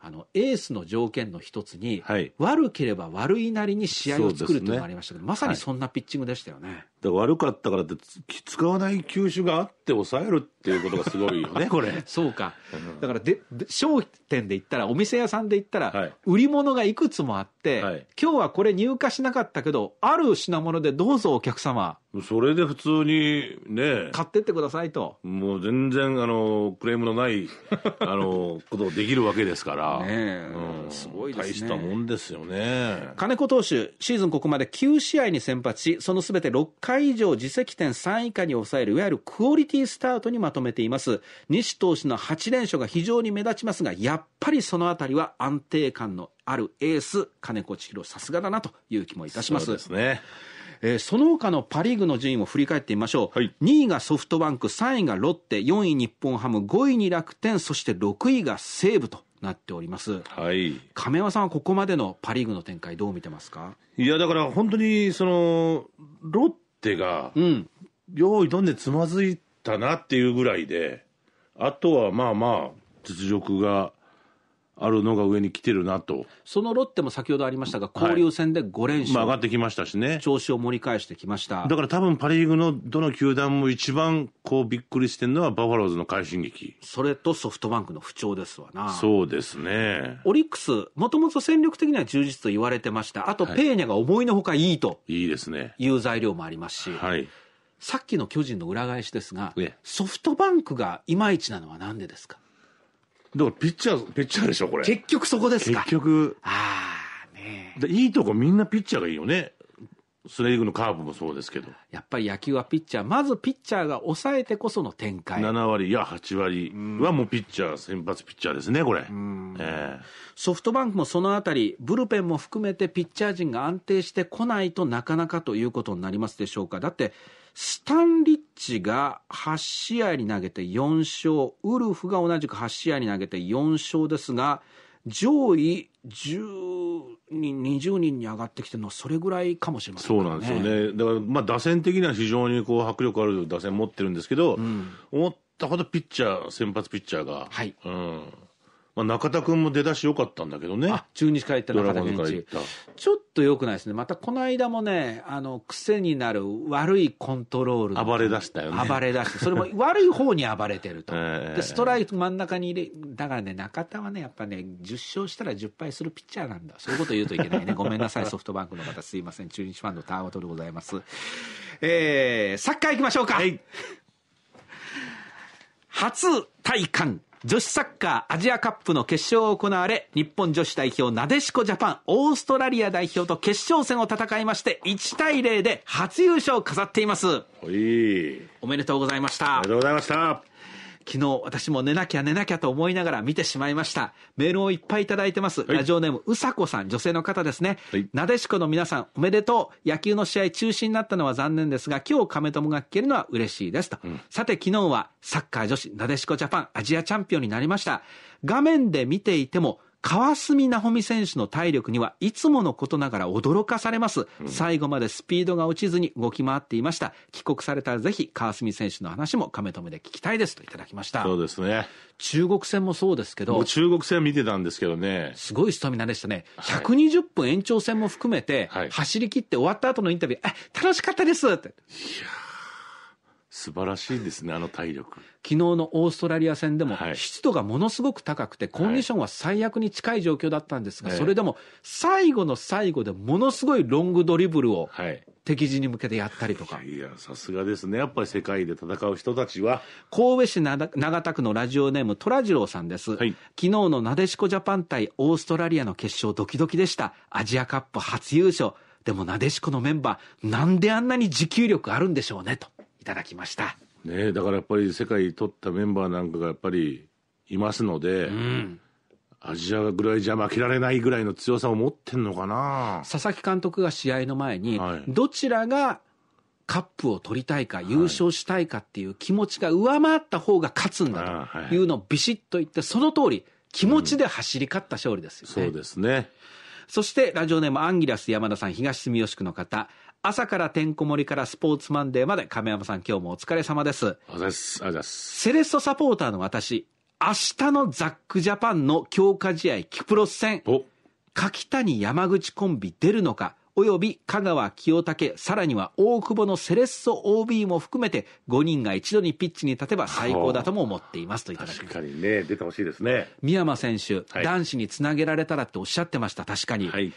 あのエースの条件の一つに、はい、悪ければ悪いなりに試合を作るというのがありましたけど、ね、まさにそんなピッチングでしたよね、はいだか悪かったからって使わない球種があって抑えるっていうことがすごいよね これそうか、だからでで商店で言ったらお店屋さんで言ったら、はい、売り物がいくつもあって、はい、今日はこれ入荷しなかったけどある品物でどうぞお客様それで普通にね買ってってくださいともう全然あのクレームのない あのことできるわけですからね、うん、すごいですね大したもんですよね金子投手シーズンここまで9試合に先発しそのすべて6回回以上実績点3以下に抑えるいわゆるクオリティスタートにまとめています西投手の8連勝が非常に目立ちますがやっぱりその辺りは安定感のあるエース金子千尋さすがだなという気もいたしますそうですねえー、その他のパ・リーグの順位を振り返ってみましょう、はい、2位がソフトバンク3位がロッテ4位日本ハム5位に楽天そして6位が西武となっております、はい、亀山さんはここまでのパ・リーグの展開どう見てますかいやだから本当にそのロッ手が、うん、用意どんでつまずいたなっていうぐらいであとはまあまあ実力があるのが上に来てるなとそのロッテも先ほどありましたが、交流戦で5連勝、まあ、上がってきましたしね、調子を盛り返してきましただから多分パ・リーグのどの球団も一番こうびっくりしてるのは、バファローズの快進撃それとソフトバンクの不調ですわな、そうですねオリックス、もともと戦力的には充実と言われてました、あとペーニャが思いのほかいいといいですねいう材料もありますし。はいさっきの巨人の裏返しですが、ソフトバンクがいまいちなのはなんでですかだからピッチャー、ピッチャーでしょ、これ。結局そこですか。結局。ああ、ねでいいとこみんなピッチャーがいいよね。スレイグのカーブもそうですけど。やっぱり野球はピッチャー、まずピッチャーが抑えてこその展開。7割や8割はもうピッチャー、先発ピッチャーですね、これ。えー、ソフトバンクもそのあたり、ブルペンも含めてピッチャー陣が安定してこないとなかなかということになりますでしょうか。だって、スタンリッチが8試合に投げて4勝、ウルフが同じく8試合に投げて4勝ですが、上位10人、20人に上がってきてるのは、それぐらいかもしれません、ね、そうなんですよね、だからまあ打線的には非常にこう迫力ある打線持ってるんですけど、うん、思ったほどピッチャー、先発ピッチャーが、はいうん、まあ、中田君も出だし良かったんだけどね。あ、中日から行った中田君ちょっと良くないですね。またこの間もね、あの、癖になる悪いコントロール。暴れ出したよね。暴れ出して、それも 悪い方に暴れてると。で、ストライク真ん中に入れ、だからね、中田はね、やっぱね、10勝したら10敗するピッチャーなんだ。そういうこと言うといけないね。ごめんなさい、ソフトバンクの方、すいません。中日ファンのターゴトでございます。えー、サッカー行きましょうか。はい、初体感女子サッカーアジアカップの決勝を行われ、日本女子代表なでしこジャパン、オーストラリア代表と決勝戦を戦いまして、1対0で初優勝を飾っています。おめでとうございました。おめでとうございました。昨日私も寝なきゃ寝なきゃと思いながら見てしまいました。メールをいっぱいいただいてます。はい、ラジオネーム、うさこさん、女性の方ですね。はい、なでしこの皆さん、おめでとう。野球の試合中止になったのは残念ですが、今日亀友が聞けるのは嬉しいですと。うん、さて、昨日はサッカー女子、なでしこジャパン、アジアチャンピオンになりました。画面で見ていても、川澄奈穂美選手の体力にはいつものことながら驚かされます、うん、最後までスピードが落ちずに動き回っていました帰国されたらぜひ川澄選手の話も亀止めで聞きたいですといただきましたそうですね中国戦もそうですけど中国戦見てたんですけどねすごいスタミナでしたね、120分延長戦も含めて、走り切って終わった後のインタビュー「楽しかったです」っていや素晴らしいですね、あの体力。昨日のオーストラリア戦でも、湿度がものすごく高くて、コンディションは最悪に近い状況だったんですが、それでも最後の最後でものすごいロングドリブルを敵陣に向けてやったりとか。いや、さすがですね、やっぱり世界で戦う人たちは。神戸市長田区のラジオネーム、虎次郎さんです。昨日のなでしこジャパン対オーストラリアの決勝、ドキドキでした。アジアカップ初優勝。でもなでしこのメンバー、なんであんなに持久力あるんでしょうねと。いただきました。ねだからやっぱり世界取ったメンバーなんかがやっぱりいますので、うん、アジアぐらいじゃ負けられないぐらいの強さを持ってんのかな佐々木監督が試合の前に、はい、どちらがカップを取りたいか、優勝したいかっていう気持ちが上回った方が勝つんだというのをビシッと言って、その通り、気持ちで走り勝った勝利ですよね。うん、そうですね。そして、ラジオネームアンギラス山田さん、東住吉区の方、朝からてんこ盛りからスポーツマンデーまで、亀山さん今日もお疲れ様です。あざす、あざす。セレッソサポーターの私、明日のザックジャパンの強化試合、キプロス戦。柿谷山口コンビ出るのか、および香川清武、さらには大久保のセレッソ OB も含めて、5人が一度にピッチに立てば最高だとも思っていますといただき確かにね、出てほしいですね。三山選手、はい、男子につなげられたらっておっしゃってました、確かに。はい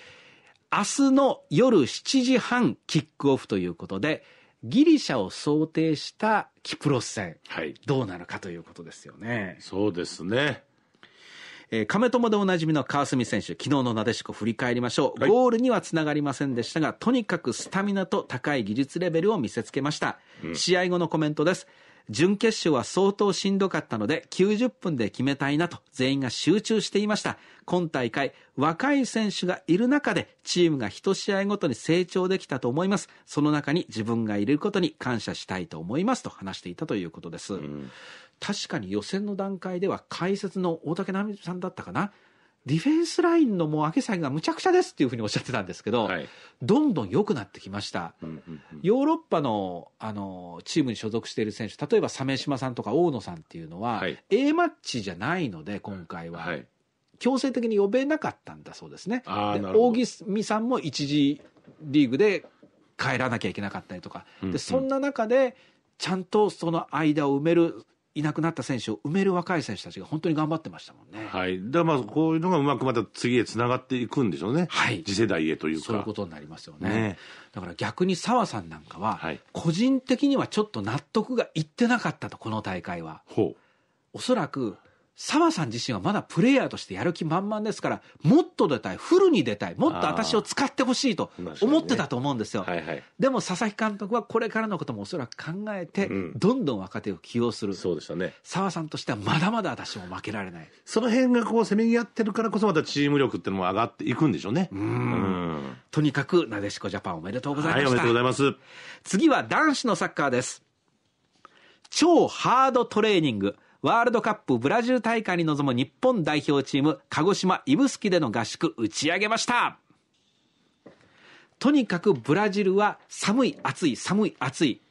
明日の夜7時半キックオフということで、ギリシャを想定したキプロス戦、はい、どうなるかということですよね。そうですね。え亀友でおなじみの川澄選手、昨日のなでしこ振り返りましょう、ゴールにはつながりませんでしたが、とにかくスタミナと高い技術レベルを見せつけました。うん、試合後のコメントです。準決勝は相当しんどかったので、90分で決めたいなと全員が集中していました。今大会、若い選手がいる中で、チームが1試合ごとに成長できたと思います。その中に自分がいることに感謝したいと思いますと話していたということです。確かに予選の段階では解説の大竹直美さんだったかなディフェンスラインのもう明さんがむちゃくちゃですっていうふうにおっしゃってたんですけど、はい、どんどん良くなってきました、うんうんうん、ヨーロッパのあのチームに所属している選手例えば鮫島さんとか大野さんっていうのは、はい、A マッチじゃないので今回は、はい、強制的に呼べなかったんだそうですね大木さんも一次リーグで帰らなきゃいけなかったりとか、うんうん、でそんな中でちゃんとその間を埋めるいなくなった選手を埋める若い選手たちが本当に頑張ってましたもんね。はい。だかまあこういうのがうまくまた次へつながっていくんでしょうね。はい。次世代へというか。そういうことになりますよね。ねだから逆に澤さんなんかは、はい、個人的にはちょっと納得がいってなかったと、この大会は。ほう。おそらく澤さん自身はまだプレイヤーとしてやる気満々ですから、もっと出たい、フルに出たい、もっと私を使ってほしいと思ってたと思うんですよ、ねはいはい、でも佐々木監督はこれからのこともおそらく考えて、どんどん若手を起用する、そうでしたね澤さんとしてはまだまだ私も負けられないその辺がこう、せめぎ合ってるからこそ、またチーム力っていうのも上がっていくんでしょうね。うん、とにかく、なでしこジャパンおめでとうございました、はい、おめでとうございます次は男子のサッカーです。超ハードトレーニング。ワールドカップブラジル大会に臨む日本代表チーム、鹿児島指宿での合宿打ち上げました。とにかくブラジルは寒い、暑い、寒い、暑い。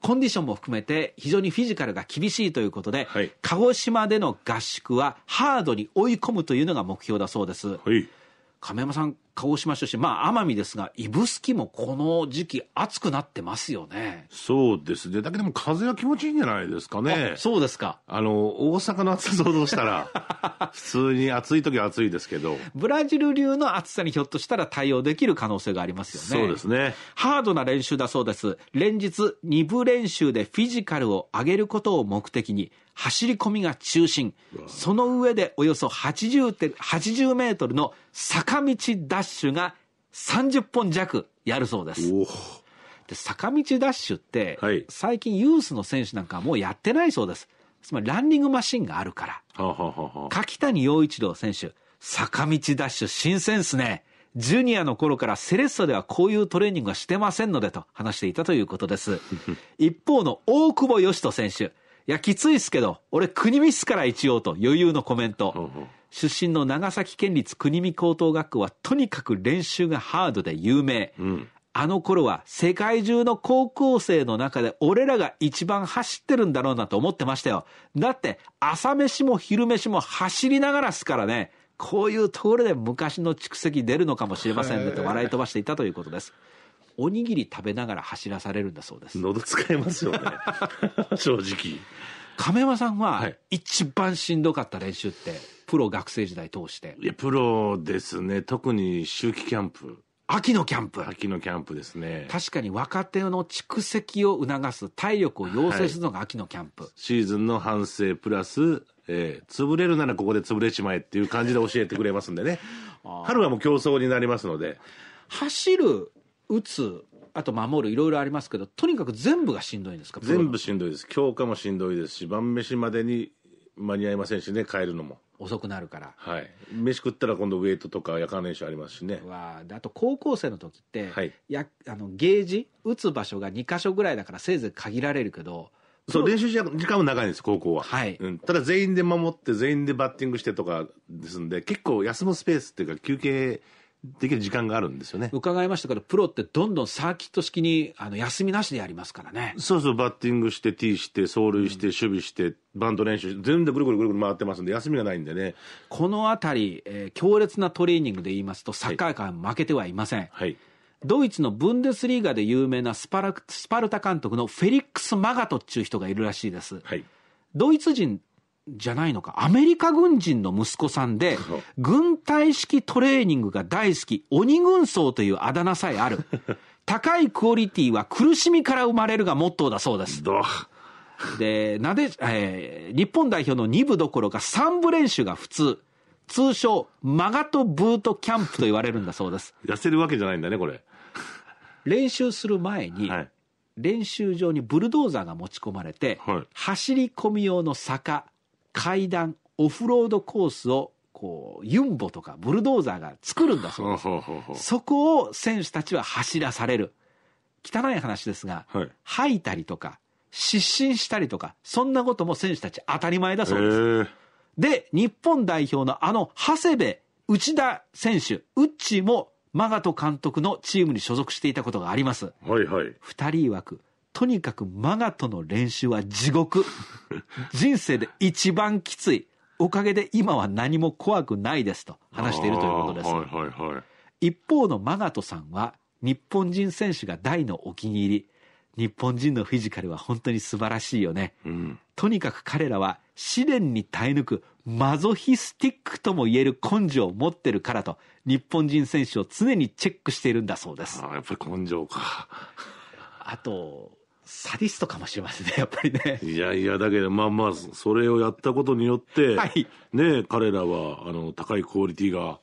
コンディションも含めて非常にフィジカルが厳しいということで、はい、鹿児島での合宿はハードに追い込むというのが目標だそうです。はい、亀山さん鹿児島出身、まあ奄美ですが、指宿もこの時期暑くなってますよね。そうですね。だけども風は気持ちいいんじゃないですかね。そうですか。あの、大阪の暑さ想像したら、普通に暑い時は暑いですけど。ブラジル流の暑さにひょっとしたら対応できる可能性がありますよね。そうですね。ハードな練習だそうです。連日2部練習でフィジカルを上げることを目的に、走り込みが中心。その上でおよそ 80, 80メートルの坂道ダッシュが30本弱やるそうです。で坂道ダッシュって、はい、最近ユースの選手なんかはもうやってないそうです。つまりランニングマシンがあるから。ははは柿谷陽一郎選手、坂道ダッシュ新鮮っすね。ジュニアの頃からセレッソではこういうトレーニングはしてませんのでと話していたということです。一方の大久保嘉人選手。いや、きついっすけど、俺国見っすから一応と余裕のコメント。出身の長崎県立国見高等学校はとにかく練習がハードで有名、うん、あの頃は世界中の高校生の中で俺らが一番走ってるんだろうなと思ってましたよ。だって朝飯も昼飯も走りながらっすからね。こういうところで昔の蓄積出るのかもしれませんねと笑い飛ばしていたということです。おにぎり食べながら走らされるんだそうです。喉使えますよね。正直。亀山さんは一番しんどかった練習って、プロ学生時代通して。いや、プロですね。特に秋季キャンプ。秋のキャンプ。秋のキャンプですね。確かに若手の蓄積を促す、体力を養成するのが秋のキャンプ。はい、シーズンの反省プラス、えー、潰れるならここで潰れちまえっていう感じで教えてくれますんでね。春はもう競争になりますので。走る、打つ、あと守るいろいろありますけどとにかく全部がしんどいんですか全部しんどいです強化もしんどいですし晩飯までに間に合いませんしね帰るのも遅くなるからはい飯食ったら今度ウエイトとか夜間練習ありますしねわあと高校生の時って、はい、やあのゲージ打つ場所が2箇所ぐらいだからせいぜい限られるけどそう練習時間も長いんです高校は、はいうん、ただ全員で守って全員でバッティングしてとかですんで結構休むスペースっていうか休憩できる時間があるんですよね伺いましたけどプロってどんどんサーキット式にあの休みなしでやりますからねそうそうバッティングしてティーして走塁して、守備してバント練習全部ぐるぐるぐるぐる回ってますんで休みがないんでねこの辺り、えー、強烈なトレーニングで言いますとサッカー界も負けてはいません、はい、ドイツのブンデスリーガで有名なスパラスパルタ監督のフェリックス・マガトっていう人がいるらしいです、はい、ドイツ人じゃないのか。アメリカ軍人の息子さんで、軍隊式トレーニングが大好き、鬼軍曹というあだ名さえある。高いクオリティは苦しみから生まれるがモットーだそうです。で、なで、えー、日本代表の2部どころか3部練習が普通。通称、マガトブートキャンプと言われるんだそうです。痩せるわけじゃないんだね、これ。練習する前に、はい、練習場にブルドーザーが持ち込まれて、はい、走り込み用の坂、階段オフロードコースをこうユンボとかブルドーザーが作るんだそうそこを選手たちは走らされる汚い話ですが、はい、吐いたりとか失神したりとかそんなことも選手たち当たり前だそうですで日本代表のあの長谷部内田選手ウッチーもマガト監督のチームに所属していたことがあります、はいはい、2人曰くとにかくマガとの練習は地獄。人生で一番きつい。おかげで今は何も怖くないですと話しているということです。はいはいはい、一方のマガトさんは日本人選手が大のお気に入り。日本人のフィジカルは本当に素晴らしいよね。うん、とにかく彼らは試練に耐え抜くマゾヒスティックとも言える根性を持ってるからと日本人選手を常にチェックしているんだそうです。ああ、やっぱり根性か。あと、サディストかもしれませんね、やっぱりね。いやいや、だけど、まあまあ、それをやったことによって、はい、ね、彼らは、あの、高いクオリティが、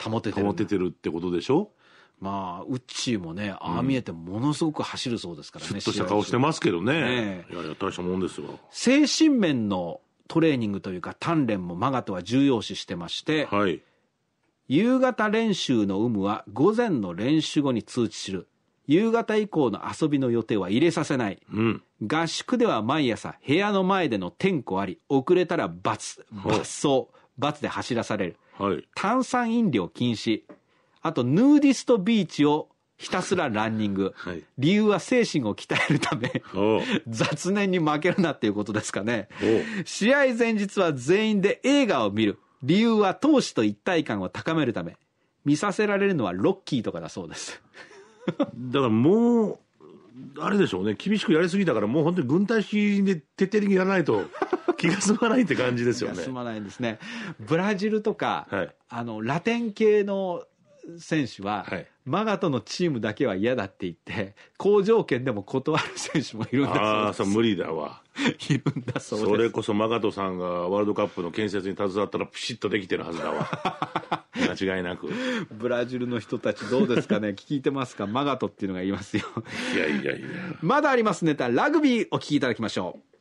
保ててる。保ててるってことでしょまあ、ウッチーもね、ああ見えてものすごく走るそうですからね。うん、とした顔してますけどね。ねいやいや、大したもんですよ。精神面のトレーニングというか、鍛錬もマガトは重要視してまして、はい。夕方練習の有無は午前の練習後に通知する。夕方以降の遊びの予定は入れさせない、うん、合宿では毎朝部屋の前での点呼あり遅れたら罰罰走罰で走らされる、はい、炭酸飲料禁止あとヌーディストビーチをひたすらランニング、はい、理由は精神を鍛えるため雑念に負けるなっていうことですかね試合前日は全員で映画を見る理由は投手と一体感を高めるため見させられるのはロッキーとかだそうです だからもう、あれでしょうね、厳しくやりすぎたから、もう本当に軍隊式で徹底的にやらないと。気が済まないって感じですよね。気が済まないですね。ブラジルとか、はい、あの、ラテン系の選手は、はい、マガトのチームだけは嫌だって言って、好条件でも断る選手もいるんです。ああ、そう、無理だわ。い るんだそうですそれこそマガトさんがワールドカップの建設に携わったらピシッとできてるはずだわ 間違いなくブラジルの人たちどうですかね聞いてますかマガトっていうのがいますよいやいやいやまだありますネタラグビーお聞きいただきましょう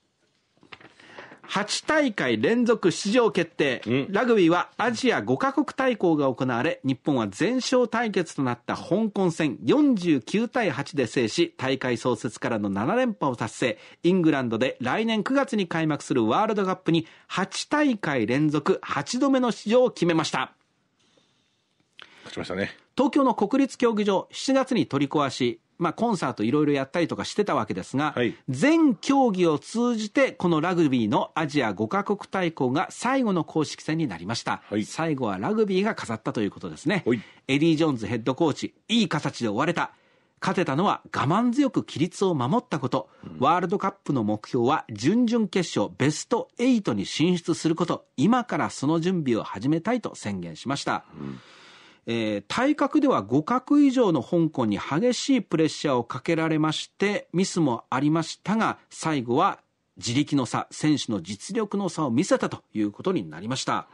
8大会連続出場決定、うん、ラグビーはアジア5カ国対抗が行われ日本は全勝対決となった香港戦49対8で制し大会創設からの7連覇を達成イングランドで来年9月に開幕するワールドカップに8大会連続8度目の出場を決めました勝ちましたね東京の国立競技場7月に取り壊しまあ、コンサートいろいろやったりとかしてたわけですが、はい、全競技を通じてこのラグビーのアジア5カ国対抗が最後の公式戦になりました、はい、最後はラグビーが飾ったということですねエディ・ジョーンズヘッドコーチいい形で終われた勝てたのは我慢強く規律を守ったこと、うん、ワールドカップの目標は準々決勝ベスト8に進出すること今からその準備を始めたいと宣言しました、うんえー、体格では互角以上の香港に激しいプレッシャーをかけられましてミスもありましたが最後は自力の差選手の実力の差を見せたということになりました。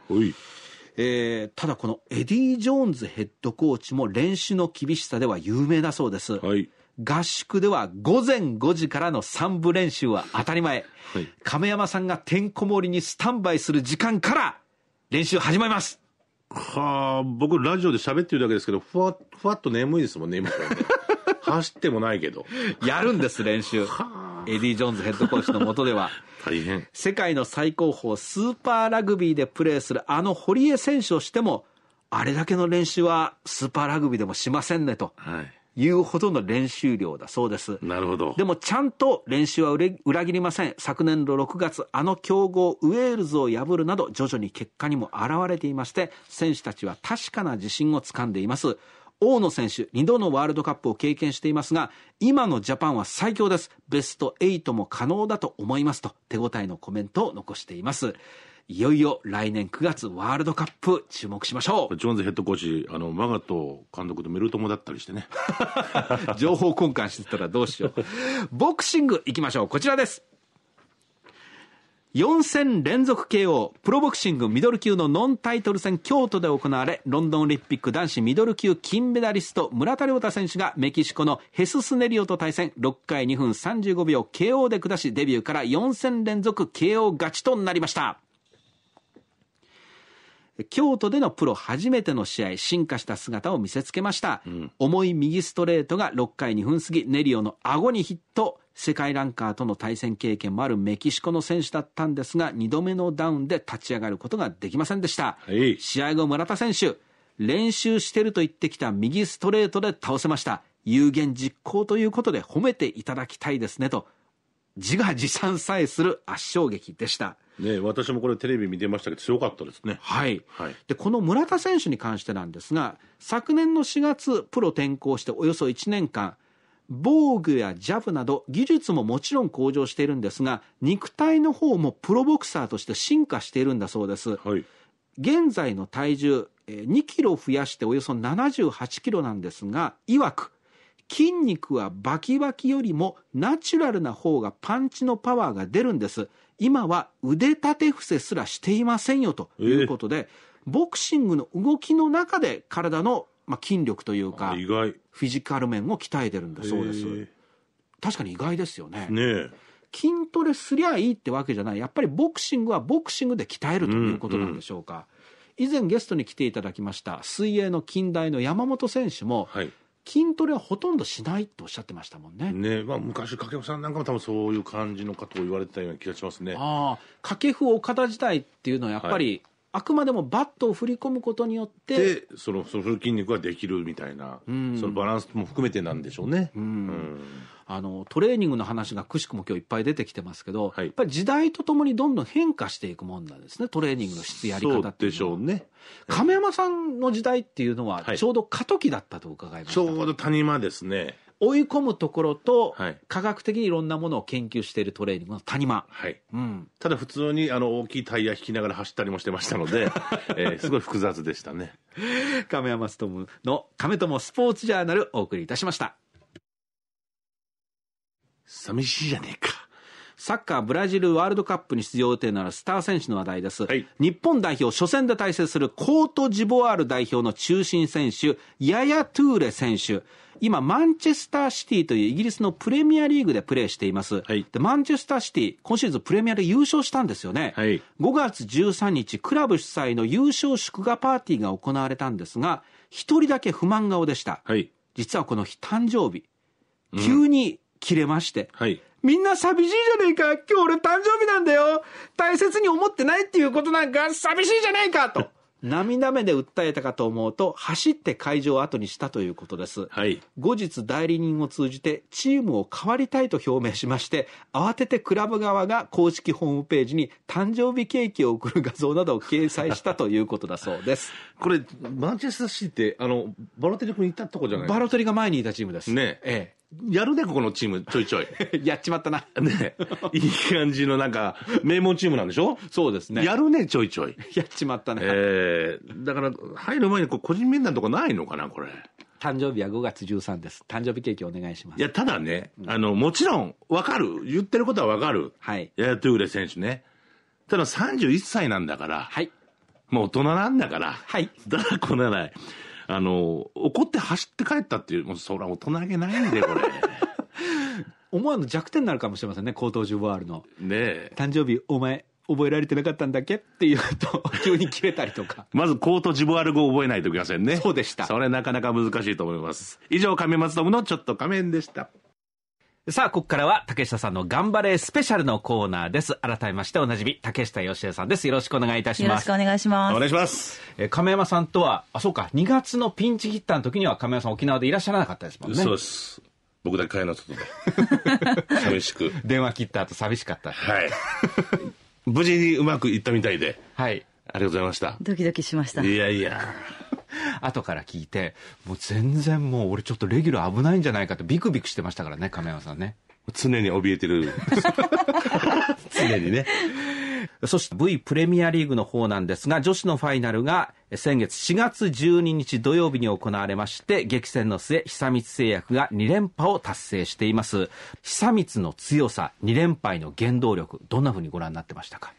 えー、ただこのエディ・ジョーンズヘッドコーチも練習の厳しさでは有名だそうです、はい、合宿では午前5時からの3部練習は当たり前、はい、亀山さんがてんこ盛りにスタンバイする時間から練習始まりますはあ、僕ラジオで喋ってるだけですけど、ふわ、ふわっと眠いですもんね、今からね。走ってもないけど。やるんです、練習。エディ・ジョーンズヘッドコーチのもとでは。大変。世界の最高峰スーパーラグビーでプレーするあの堀江選手をしても、あれだけの練習はスーパーラグビーでもしませんねと。はい。いうほどの練習量だそうですなるほどでもちゃんと練習は裏切りません昨年の6月あの強豪ウェールズを破るなど徐々に結果にも現れていまして選手たちは確かな自信をつかんでいます大野選手2度のワールドカップを経験していますが今のジャパンは最強ですベスト8も可能だと思いますと手応えのコメントを残していますいよいよ来年9月ワールドカップ注目しましょうジョーンズヘッドコーチあのマガト監督とメルトモだったりしてね 情報交換してたらどうしようボクシングいきましょうこちらです4戦連続 KO プロボクシングミドル級のノンタイトル戦京都で行われロンドンオリンピック男子ミドル級金メダリスト村田亮太選手がメキシコのヘススネリオと対戦6回2分35秒 KO で下しデビューから4戦連続 KO 勝ちとなりました京都でのプロ初めての試合進化した姿を見せつけました、うん、重い右ストレートが6回2分過ぎネリオの顎にヒット世界ランカーとの対戦経験もあるメキシコの選手だったんですが2度目のダウンで立ち上がることができませんでした、はい、試合後村田選手練習してると言ってきた右ストレートで倒せました有言実行ということで褒めていただきたいですねと自画自賛さえする圧勝劇でした。ね、私もこれテレビ見てましたけど強かったですね、はい、はい、でこの村田選手に関してなんですが昨年の4月プロ転向しておよそ1年間防具やジャブなど技術ももちろん向上しているんですが肉体の方もプロボクサーとして進化しているんだそうです、はい、現在の体重2キロ増やしておよそ78キロなんですがいわく筋肉はバキバキよりもナチュラルな方がパンチのパワーが出るんです今は腕立て伏せすらしていませんよということで、えー、ボクシングの動きの中で体の、ま筋力というかフィジカル面を鍛えてるんだそうです、えー、確かに意外ですよねね筋トレすりゃいいってわけじゃないやっぱりボクシングはボクシングで鍛えるということなんでしょうか、うんうん以前ゲストに来ていただきました水泳の近代の山本選手も、はい、筋トレはほとんどしないとおっしゃってましたもんね。ね、まあ、昔、掛布さんなんかも多分そういう感じの方を言われてたような気がしますね。ああ、掛布岡田時代っていうのはやっぱり、あくまでもバットを振り込むことによってでそのその筋肉ができるみたいな、うん、そのバランスも含めてなんでしょうね、うん、うん、あのトレーニングの話がくしくも今日いっぱい出てきてますけど、はい、やっぱり時代とともにどんどん変化していくもんなんですねトレーニングの質やり方ってでしょうね亀山さんの時代っていうのはちょうど過渡期だったと伺いました、はい、ちょうど谷間ですね追い込むところと、はい、科学的にいろんなものを研究しているトレーニングの谷間、はいうん、ただ普通にあの大きいタイヤ引きながら走ったりもしてましたので、えー、すごい複雑でしたね亀山勉の「亀友スポーツジャーナル」お送りいたしました寂しいじゃねえかサッカーブラジルワールドカップに出場予定のらスター選手の話題です、はい、日本代表初戦で対戦するコートジボワール代表の中心選手ヤヤトゥーレ選手今マンチェスターシティというイギリスのプレミアリーグでプレーしています、はい、でマンチェスターシティ今シーズンプレミアで優勝したんですよね、はい、5月13日クラブ主催の優勝祝賀パーティーが行われたんですが1人だけ不満顔でした、はい、実はこの日誕生日急に切れまして、うんはい、みんな寂しいじゃねえか今日俺誕生日なんだよ大切に思ってないっていうことなんか寂しいじゃねえかと。涙目で訴えたかと思うと走って会場を後にしたということです、はい、後日代理人を通じてチームを変わりたいと表明しまして慌ててクラブ側が公式ホームページに誕生日ケーキを送る画像などを掲載したということだそうです これマンチェスターシーってあのバロテリ君いたとこじゃないバロテリが前にいたチームですねええやるね、ここのチーム、ちょいちょい。やっちまったな。ね。いい感じの、なんか、名門チームなんでしょそうですね。やるね、ちょいちょい。やっちまったね。えー、だから、入る前にこう個人面談とかないのかな、これ。誕生日は5月13です。誕生日ケーキお願いします。いや、ただね、うん、あの、もちろん、わかる。言ってることはわかる。はい。ヤヤトゥーレ選手ね。ただ31歳なんだから。はい。もう大人なんだから。はい。だからこなない。あの、怒って走って帰ったっていう、もうそら大人げないんで、これ。思わぬ弱点になるかもしれませんね、コートジュワールの。ねえ。誕生日、お前、覚えられてなかったんだっけっていうと、急に切れたりとか。まず、コートジボワール語を覚えないといけませんね。そうでした。それなかなか難しいと思います。以上、亀松友のちょっと仮面でした。さあ、ここからは竹下さんの頑張れスペシャルのコーナーです。改めましておなじみ、竹下義恵さんです。よろしくお願いいたします。よろしくお願いします。お願いします。え亀山さんとは、あ、そうか、2月のピンチヒッターの時には亀山さん沖縄でいらっしゃらなかったですもんね。そうです。僕だけ帰らな外で。寂しく。電話切った後寂しかった。はい。無事にうまくいったみたいで。はい。ありがとうございました。ドキドキしました。いやいや。後から聞いて、もう全然もう俺ちょっとレギュラー危ないんじゃないかってビクビクしてましたからね、亀山さんね。常に怯えてる。常にね。そして V プレミアリーグの方なんですが、女子のファイナルが先月4月12日土曜日に行われまして、激戦の末、久光製薬が2連覇を達成しています。久光の強さ、2連敗の原動力、どんなふうにご覧になってましたか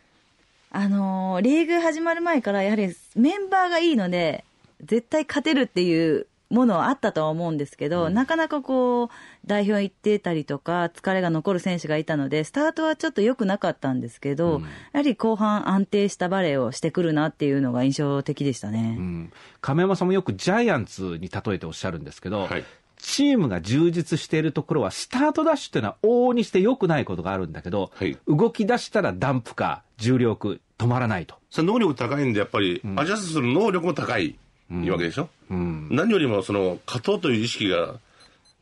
あのー、リーグ始まる前から、やはりメンバーがいいので、絶対勝てるっていうものはあったとは思うんですけど、うん、なかなかこう、代表行ってたりとか、疲れが残る選手がいたので、スタートはちょっと良くなかったんですけど、うん、やはり後半安定したバレーをしてくるなっていうのが印象的でしたね。うん、亀山さんもよくジャイアンツに例えておっしゃるんですけど、はいチームが充実しているところは、スタートダッシュっていうのは往々にして良くないことがあるんだけど、はい、動き出したらダンプか重力、止まらないと。それ能力高いんで、やっぱり、うん、アジャストする能力も高い。いわけでしょ、うん、何よりもその勝とうという意識が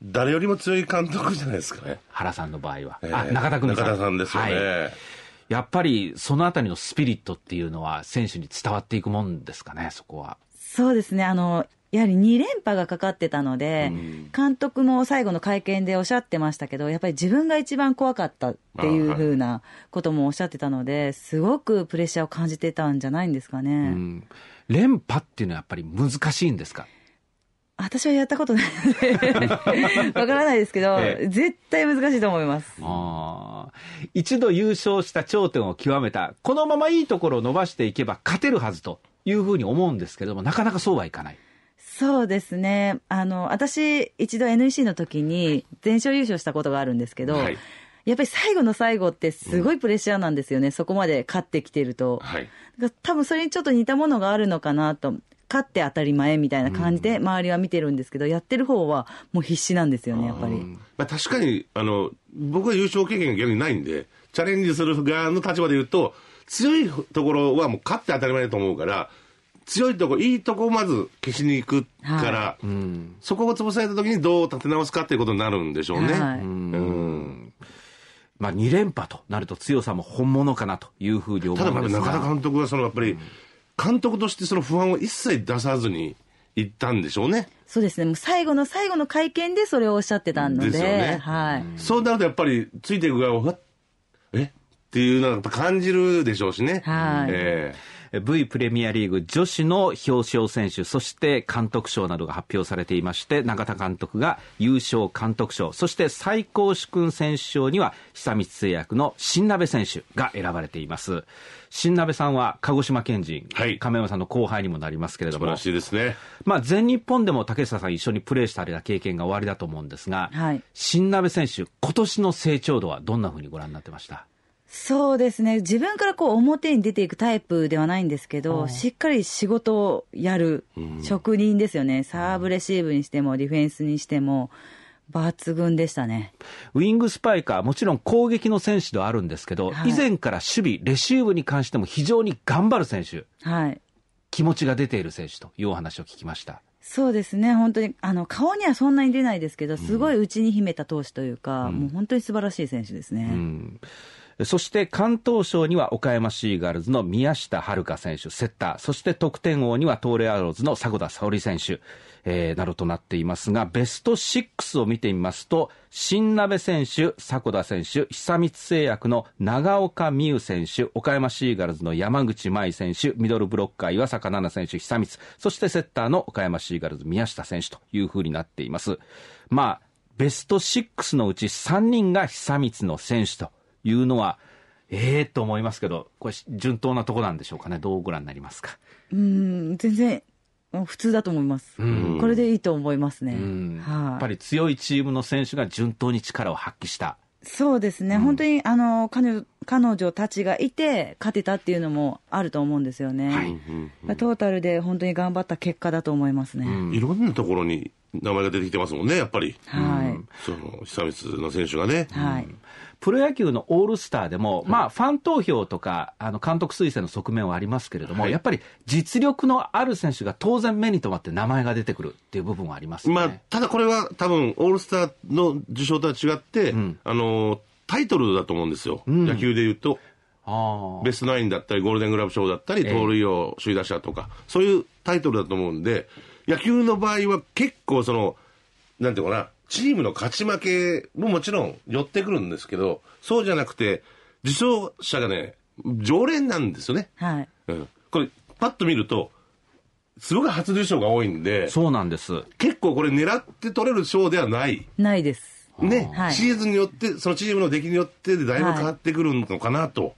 誰よりも強い監督じゃないですかね原さんの場合は、えー、あ中田君中田さんですよね、はい、やっぱりそのあたりのスピリットっていうのは選手に伝わっていくもんですかねそこはそうですねあのやはり2連覇がかかってたので、うん、監督も最後の会見でおっしゃってましたけど、やっぱり自分が一番怖かったっていうふうなこともおっしゃってたので、はい、すごくプレッシャーを感じてたんじゃないんですかね。うん連覇っていうのはやっぱり難しいんですか私はやったことないので、わからないですけど、ええ、絶対難しいと思います。一度優勝した頂点を極めた、このままいいところを伸ばしていけば勝てるはずというふうに思うんですけれども、なかなかそうはいかない。そうですね。あの、私、一度 NEC の時に、全勝優勝したことがあるんですけど、はい、やっぱり最後の最後ってすごいプレッシャーなんですよね、うん、そこまで勝ってきてると、はい、多分それにちょっと似たものがあるのかなと勝って当たり前みたいな感じで周りは見てるんですけど、うん、やってる方はもう必死なんですよねやっぱり、まあ、確かにあの僕は優勝経験が逆にないんでチャレンジする側の立場で言うと強いところはもう勝って当たり前だと思うから強いとこいいとこをまず消しに行くから、はいうん、そこを潰された時にどう立て直すかっていうことになるんでしょうね。はい、うんまあ、2連覇となると強さも本物かなというふうに思いますがただ、中田監督はそのやっぱり、監督としてその不安を一切出さずにいったんでしょうね。そうですね。もう最後の最後の会見でそれをおっしゃってたので。ですよね。はい。そうなるとやっぱり、ついていく側は、えっていうのはやっぱ感じるでしょうしね。はい。えー V プレミアリーグ女子の表彰選手、そして監督賞などが発表されていまして、永田監督が優勝監督賞、そして最高主君選手賞には、久光製薬の新鍋選手が選ばれています。新鍋さんは鹿児島県人、はい、亀山さんの後輩にもなりますけれども、素晴らしいですね。まあ、全日本でも竹下さん一緒にプレーしたりだ経験がおありだと思うんですが、はい、新鍋選手、今年の成長度はどんなふうにご覧になってましたそうですね。自分からこう表に出ていくタイプではないんですけど、しっかり仕事をやる、職人ですよね、サーブレシーブにしても、ディフェンスにしても、抜群でしたね。ウイングスパイカー、もちろん攻撃の選手ではあるんですけど、はい、以前から守備、レシーブに関しても非常に頑張る選手。はい。気持ちが出ている選手というお話を聞きました。そうですね、本当にあの顔にはそんなに出ないですけど、すごい内に秘めた投手というか、うん、もう本当に素晴らしい選手ですね。うんそして関東賞には岡山シーガルズの宮下遥選手、セッター、そして得点王には東レアローズの迫田沙織選手、えー、などとなっていますが、ベスト6を見てみますと、新鍋選手、迫田選手、久光製薬の長岡美優選手、岡山シーガルズの山口舞選手、ミドルブロッカー岩坂奈々選手、久光、そしてセッターの岡山シーガルズ宮下選手というふうになっています。まあ、ベスト6のうち3人が久光の選手というのは、ええー、と思いますけど、これ、順当なとこなんでしょうかね、どうご覧になりますか。うん全然普通だと思います、これでいいと思いますね、はい、やっぱり強いチームの選手が順当に力を発揮したそうですね、うん、本当にあの彼女彼女たちがいて勝てたっていうのもあると思うんですよね、はい、トータルで本当に頑張った結果だと思いますね、うん、いろんなところに名前が出てきてますもんね、やっぱり、はい、その久光の選手がね。はい、うんプロ野球のオールスターでも、まあ、ファン投票とか、あの監督推薦の側面はありますけれども、はい、やっぱり実力のある選手が当然目に留まって名前が出てくるっていう部分はあります、ね、まあ、ただこれは多分、オールスターの受賞とは違って、うん、あのタイトルだと思うんですよ、うん、野球でいうと。ベストナインだったり、ゴールデングラブ賞だったり、盗塁王、首位打者とか、そういうタイトルだと思うんで、野球の場合は結構その、なんていうかな、チームの勝ち負けももちろん寄ってくるんですけど、そうじゃなくて、受賞者がね、常連なんですよね。はい。うん。これ、パッと見ると、すごく初受賞が多いんで、そうなんです。結構これ狙って取れる賞ではない。ないです。ね、はいシーズンによって、そのチームの出来によってでだいぶ変わってくるのかなと。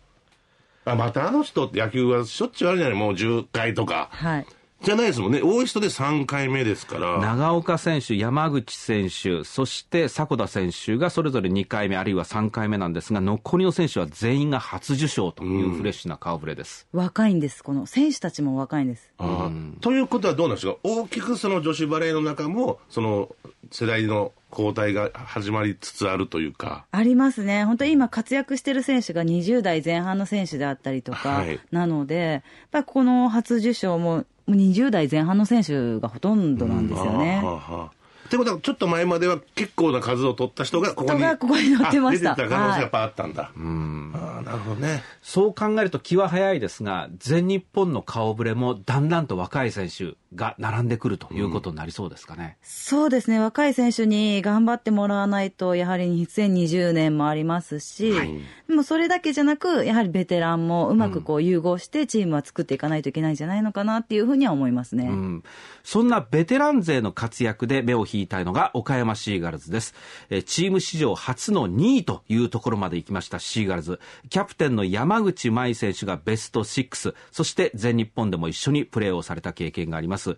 あまたあの人って野球はしょっちゅうあるじゃないもう10回とか。はい。じゃないですもんね。大石とで3回目ですから。長岡選手、山口選手、そして迫田選手がそれぞれ2回目、あるいは3回目なんですが、残りの選手は全員が初受賞というフレッシュな顔ぶれです。うん、若いんです。この選手たちも若いんです。あ、うん、ということはどうなんでしょうか。大きくその女子バレーの中も、その世代の交代が始まりつつあるというか。ありますね。本当に今活躍してる選手が20代前半の選手であったりとか、なので、はい、やっぱこの初受賞も20代前半の選手がほとんどなんですよね。はあはあってことは、ちょっと前までは結構な数を取った人がここに、ここに乗ってました。出てた可能性やっぱあったんだ。はい、うん。ああ、なるほどね。そう考えると気は早いですが、全日本の顔ぶれもだんだんと若い選手が並んでくるということになりそうですかね。うん、そうですね。若い選手に頑張ってもらわないと、やはり2020年もありますし、はい、でもそれだけじゃなく、やはりベテランもうまくこう融合してチームは作っていかないといけないんじゃないのかなっていうふうには思いますね。うん、そんなベテラン勢の活躍で目を引いいたいのが岡山シーガルズです。えチーム史上初の2位というところまで行きましたシーガルズ。キャプテンの山口舞選手がベスト6、そして全日本でも一緒にプレーをされた経験があります。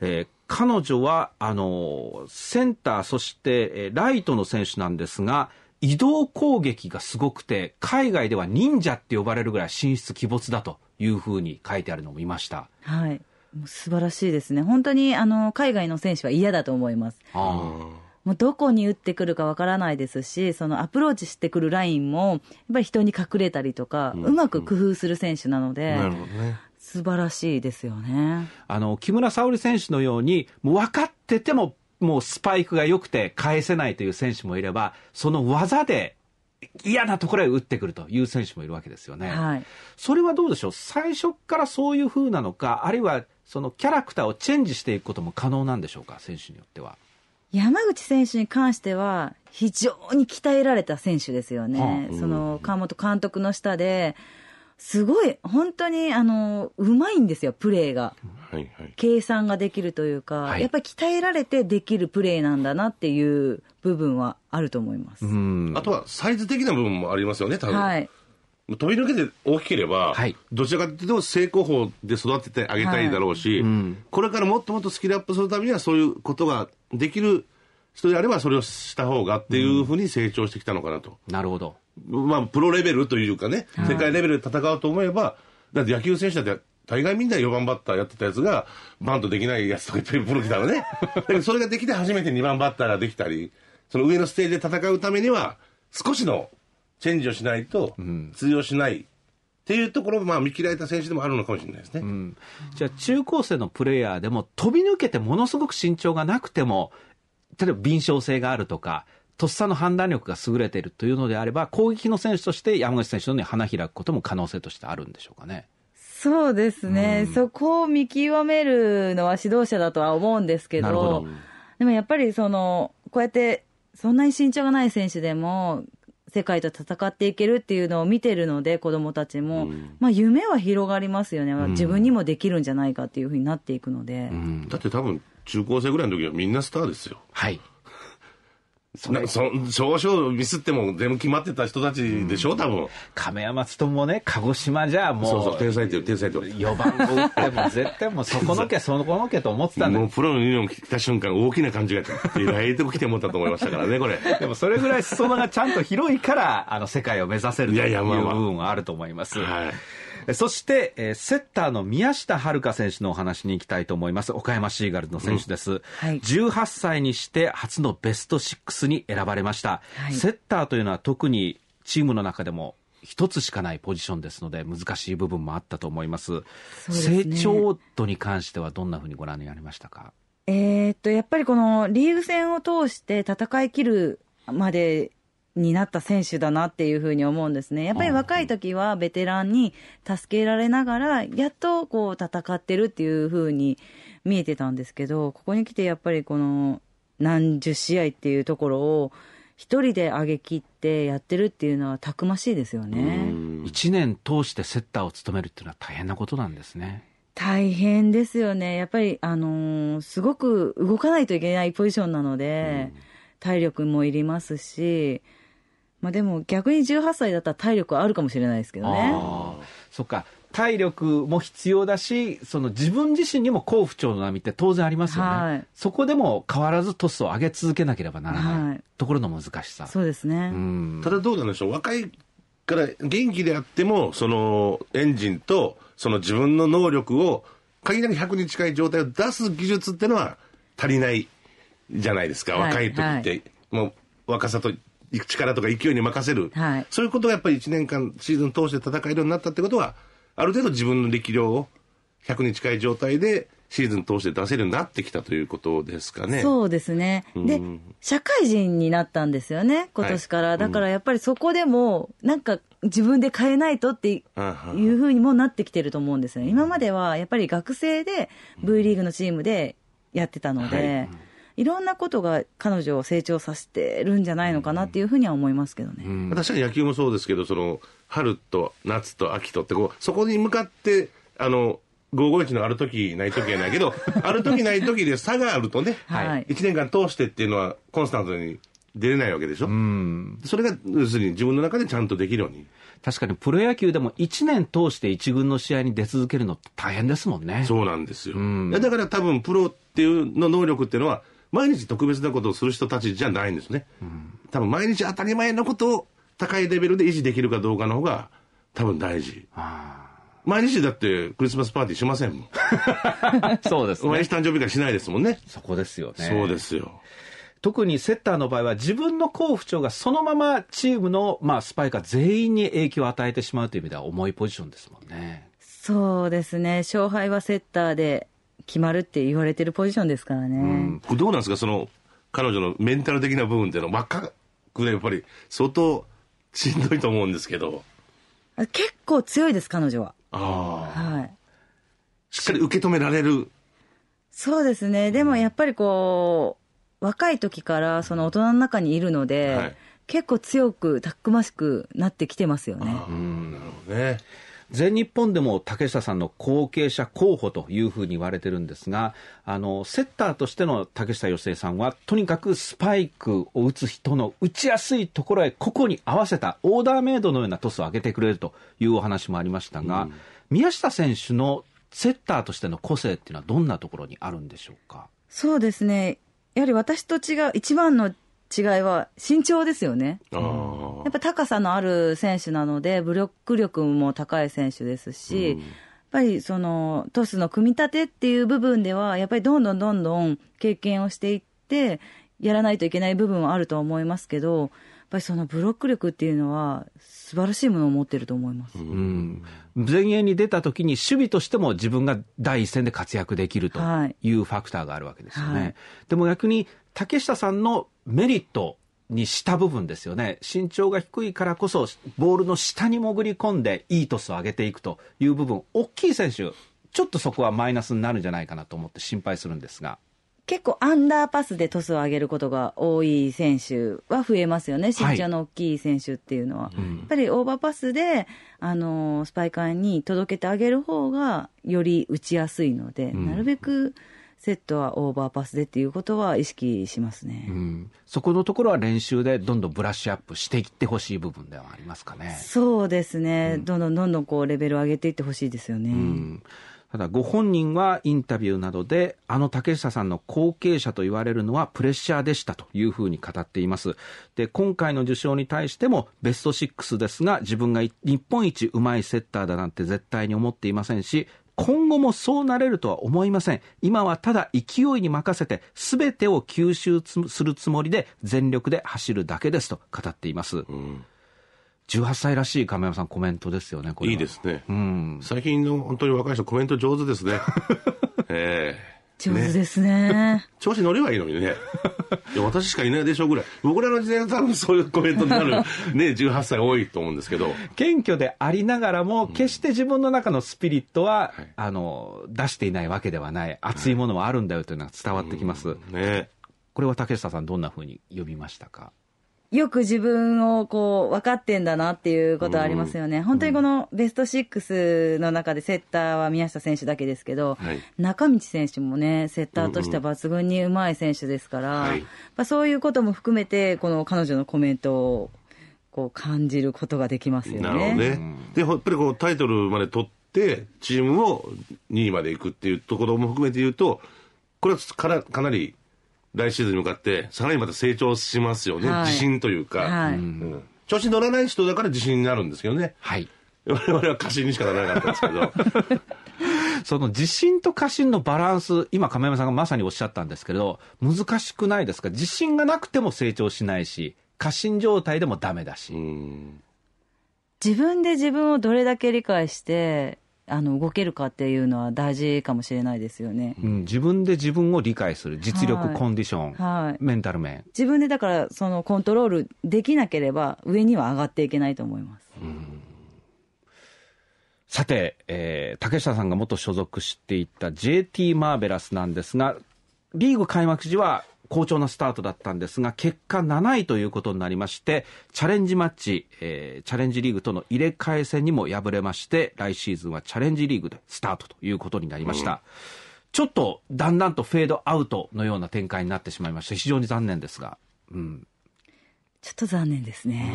えー彼女はあのセンターそしてライトの選手なんですが移動攻撃がすごくて海外では忍者って呼ばれるぐらい進出鬼没だというふうに書いてあるのを見ました。はい素晴らしいですね、本当にあの海外の選手は嫌だと思います。もうどこに打ってくるかわからないですし、そのアプローチしてくるラインも、やっぱり人に隠れたりとか、ううん、うまく工夫する選手なので。なるほどね素晴らしいですよねあの木村沙織選手のように、もう分かってても、もうスパイクが良くて返せないという選手もいれば、その技で嫌なところへ打ってくるという選手もいるわけですよね。はい、それはどうでしょう、最初からそういうふうなのか、あるいはそのキャラクターをチェンジしていくことも可能なんでしょうか、選手によっては。山口選手に関しては、非常に鍛えられた選手ですよね、はあ、その川本監督の下で、すごい、本当にあのうまいんですよ、プレーが、はいはい、計算ができるというか、はい、やっぱり鍛えられてできるプレーなんだなっていう部分はあると思いますあとはサイズ的な部分もありますよね、多分、はい、飛び抜けて大きければ、はい、どちらかというと正攻法で育ててあげたいだろうし、はいうん、これからもっともっとスキルアップするためにはそういうことができる人であればそれをした方がっていうふうに成長してきたのかなと。うん、なるほど。まあ、プロレベルというかね、世界レベルで戦おうと思えば、だって野球選手だって大概みんな4番バッターやってたやつが、バントできないやつとかいっぱいプロ来たらね。だけどそれができて初めて2番バッターができたり、その上のステージで戦うためには、少しのチェンジをしないと通用しない。っていうところ、まあ、見切られた選手でもあるのかもしれないですね、うん、じゃあ、中高生のプレーヤーでも、飛び抜けてものすごく身長がなくても、例えば敏捷性があるとか、とっさの判断力が優れているというのであれば、攻撃の選手として山口選手のように花開くことも可能性としてあるんでしょうかね。そうですね、うん、そこを見極めるのは指導者だとは思うんですけど、どでもやっぱりその、こうやってそんなに身長がない選手でも、世界と戦っていけるっていうのを見てるので、子供たちも、うん、まあ夢は広がりますよね、自分にもできるんじゃないかっていうふうになっていくので。だって多分中高生ぐらいの時はみんなスターですよ。はい。なそ少々ミスっても全部決まってた人たちでしょ、うん、多分亀山勤もね鹿児島じゃもうそうそう天才って天才って4番を打っても絶対もうそこのけ そこのけと思ってたんだもうプロのユニオンを聞いた瞬間大きな感じが来とこ来て思ったと思いましたからねこれ でもそれぐらい裾野がちゃんと広いからあの世界を目指せるという部分はあると思います、いやいやまあまあはいそして、えー、セッターの宮下遥選手のお話に行きたいと思います。岡山シーガルズの選手です。うんはい、18歳にして初のベスト6に選ばれました。はい、セッターというのは特にチームの中でも一つしかないポジションですので難しい部分もあったと思います、ね、成長度に関してはどんなふうにご覧になりましたかえっとやっぱりこのリーグ戦を通して戦い切るまでになった選手だなっていうふうに思うんですね。やっぱり若い時はベテランに助けられながら、やっとこう戦ってるっていうふうに見えてたんですけど、ここに来てやっぱりこの何十試合っていうところを一人で上げきってやってるっていうのはたくましいですよね。一年通してセッターを務めるっていうのは大変なことなんですね。大変ですよね。やっぱり、あのー、すごく動かないといけないポジションなので、体力もいりますし、まあ、でも逆に18歳だったら体力はあるかもしれないですけどね。そっか体力も必要だしその自分自身にも好不調の波って当然ありますよね、はい、そこでも変わらずトスを上げ続けなければならない、はい、ところの難しさそうですねただどうなんでしょう若いから元気であってもそのエンジンとその自分の能力を限りなく100に近い状態を出す技術ってのは足りないじゃないですか、はい、若い時って、もう若さと力とか勢いに任せる、はい、そういうことがやっぱり1年間シーズン通して戦えるようになったってことは、ある程度自分の力量を100に近い状態でシーズン通して出せるようになってきたということですかね。そうですね。で、うん、社会人になったんですよね、今年から。はい、だからやっぱりそこでも、なんか自分で変えないとっていうふうにもなってきてると思うんですね。今まではやっぱり学生で V リーグのチームでやってたので、はいいろんなことが彼女を成長させてるんじゃないのかなっていうふうには思いますけどね。うん、確かに野球もそうですけど、その春と夏と秋とってこう、そこに向かって、あの、551のある時ない時やないけど、ある時ない時で差があるとね、はい、1年間通してっていうのはコンスタントに出れないわけでしょ。うそれが要するに自分の中でちゃんとできるように。確かにプロ野球でも1年通して1軍の試合に出続けるのって大変ですもんね。そうなんですよ。だから多分プロっていうの能力っていうのは毎日特別なことをする人たちじゃないんですね、うん、多分毎日当たり前のことを高いレベルで維持できるかどうかの方が多分大事毎日だってクリスマスパーティーしませんもん そうです、ね、毎日誕生日会しないですもんねそこですよねそうですよ特にセッターの場合は自分の好不調がそのままチームの、まあ、スパイカー全員に影響を与えてしまうという意味では重いポジションですもんねそうですね勝敗はセッターで決まるって言われてるポジションですからね。うん、どうなんですか、その、彼女のメンタル的な部分っていうのは、若くね、やっぱり相当しんどいと思うんですけど。結構強いです、彼女は。ああ。はい。しっかり受け止められる。そうですね。でもやっぱりこう、若い時からその大人の中にいるので、はい、結構強く、たくましくなってきてますよね。うん、なるほどね。全日本でも竹下さんの後継者候補というふうに言われてるんですが、あの、セッターとしての竹下義恵さんは、とにかくスパイクを打つ人の打ちやすいところへ、個々に合わせたオーダーメイドのようなトスを上げてくれるというお話もありましたが、うん、宮下選手のセッターとしての個性っていうのはどんなところにあるんでしょうかそうですね。やはり私と違う一番の違いは身長ですよね。やっぱ高さのある選手なので、武力力も高い選手ですし、うん、やっぱりそのトスの組み立てっていう部分では、やっぱりどんどんどんどん経験をしていって、やらないといけない部分はあるとは思いますけど、やっぱりそのブロック力っていうのは、素晴らしいものを持ってると思います、うん、前衛に出たときに、守備としても自分が第一線で活躍できるというファクターがあるわけですよね。はい、でも逆に、竹下さんのメリットにした部分ですよね身長が低いからこそボールの下に潜り込んでいいトスを上げていくという部分大きい選手ちょっとそこはマイナスになるんじゃないかなと思って心配するんですが結構アンダーパスでトスを上げることが多い選手は増えますよね、身長の大きい選手っていうのは。はいうん、やっぱりオーバーパスで、あのー、スパイカーに届けてあげる方がより打ちやすいので、うん、なるべく。セットはオーバーパスでっていうことは意識しますね、うん、そこのところは練習でどんどんブラッシュアップしていってほしい部分ではありますかねそうですね、うん、どんどんどんどんこうレベルを上げていってほしいですよね。うんただご本人はインタビューなどであの竹下さんの後継者と言われるのはプレッシャーでしたというふうに語っていますで今回の受賞に対してもベスト6ですが自分が日本一うまいセッターだなんて絶対に思っていませんし今後もそうなれるとは思いません。今はただ勢いに任せて、全てを吸収するつもりで、全力で走るだけですと語っています。うん18歳らしい亀山さん、コメントですよね、いいですね、うん、最近の本当に若い人、コメント上手ですね。え上手ですね、ね、調子乗ればいいのにね いや私しかいないでしょうぐらい僕らの時代は多分そういうコメントになる ね18歳多いと思うんですけど謙虚でありながらも、決して自分の中のスピリットは、あの出していないわけではない熱いものはあるんだよというのが伝わってきます、うん、ねこれは竹下さんどんなふうに呼びましたかよく自分をこう分かってんだなっていうことはありますよね、うん、本当にこのベスト6の中でセッターは宮下選手だけですけど、はい、中道選手もね、セッターとしては抜群にうまい選手ですから、うんうん、そういうことも含めて、この彼女のコメントをこう感じることができますよね。なるほどねでやっぱりこうタイトルまで取って、チームを2位までいくっていうところも含めて言うと、これはからかなり来シーズンに向かってさらにまた成長しますよね、はい、自信というか、はいうん、調子乗らない人だから自信になるんですけどね、はい、我々は過信にしかならなかったんですけど その自信と過信のバランス、今、亀山さんがまさにおっしゃったんですけど、難しくないですか、自信がなくても成長しないし、過信状態でもだめだし。自分で自分をどれだけ理解してあの動けるかっていうのは大事かもしれないですよね、うん、自分で自分を理解する実力、はい、コンディション、はい、メンタル面自分でだからそのコントロールできなければ上には上がっていけないと思います、うんさて、えー、竹下さんが元所属していた JT マーベラスなんですが、リーグ開幕時は好調なスタートだったんですが、結果7位ということになりまして、チャレンジマッチ、えー、チャレンジリーグとの入れ替え戦にも敗れまして、来シーズンはチャレンジリーグでスタートということになりました。うん、ちょっとだんだんとフェードアウトのような展開になってしまいまして、非常に残念ですが。うん、ちょっと残念ですね。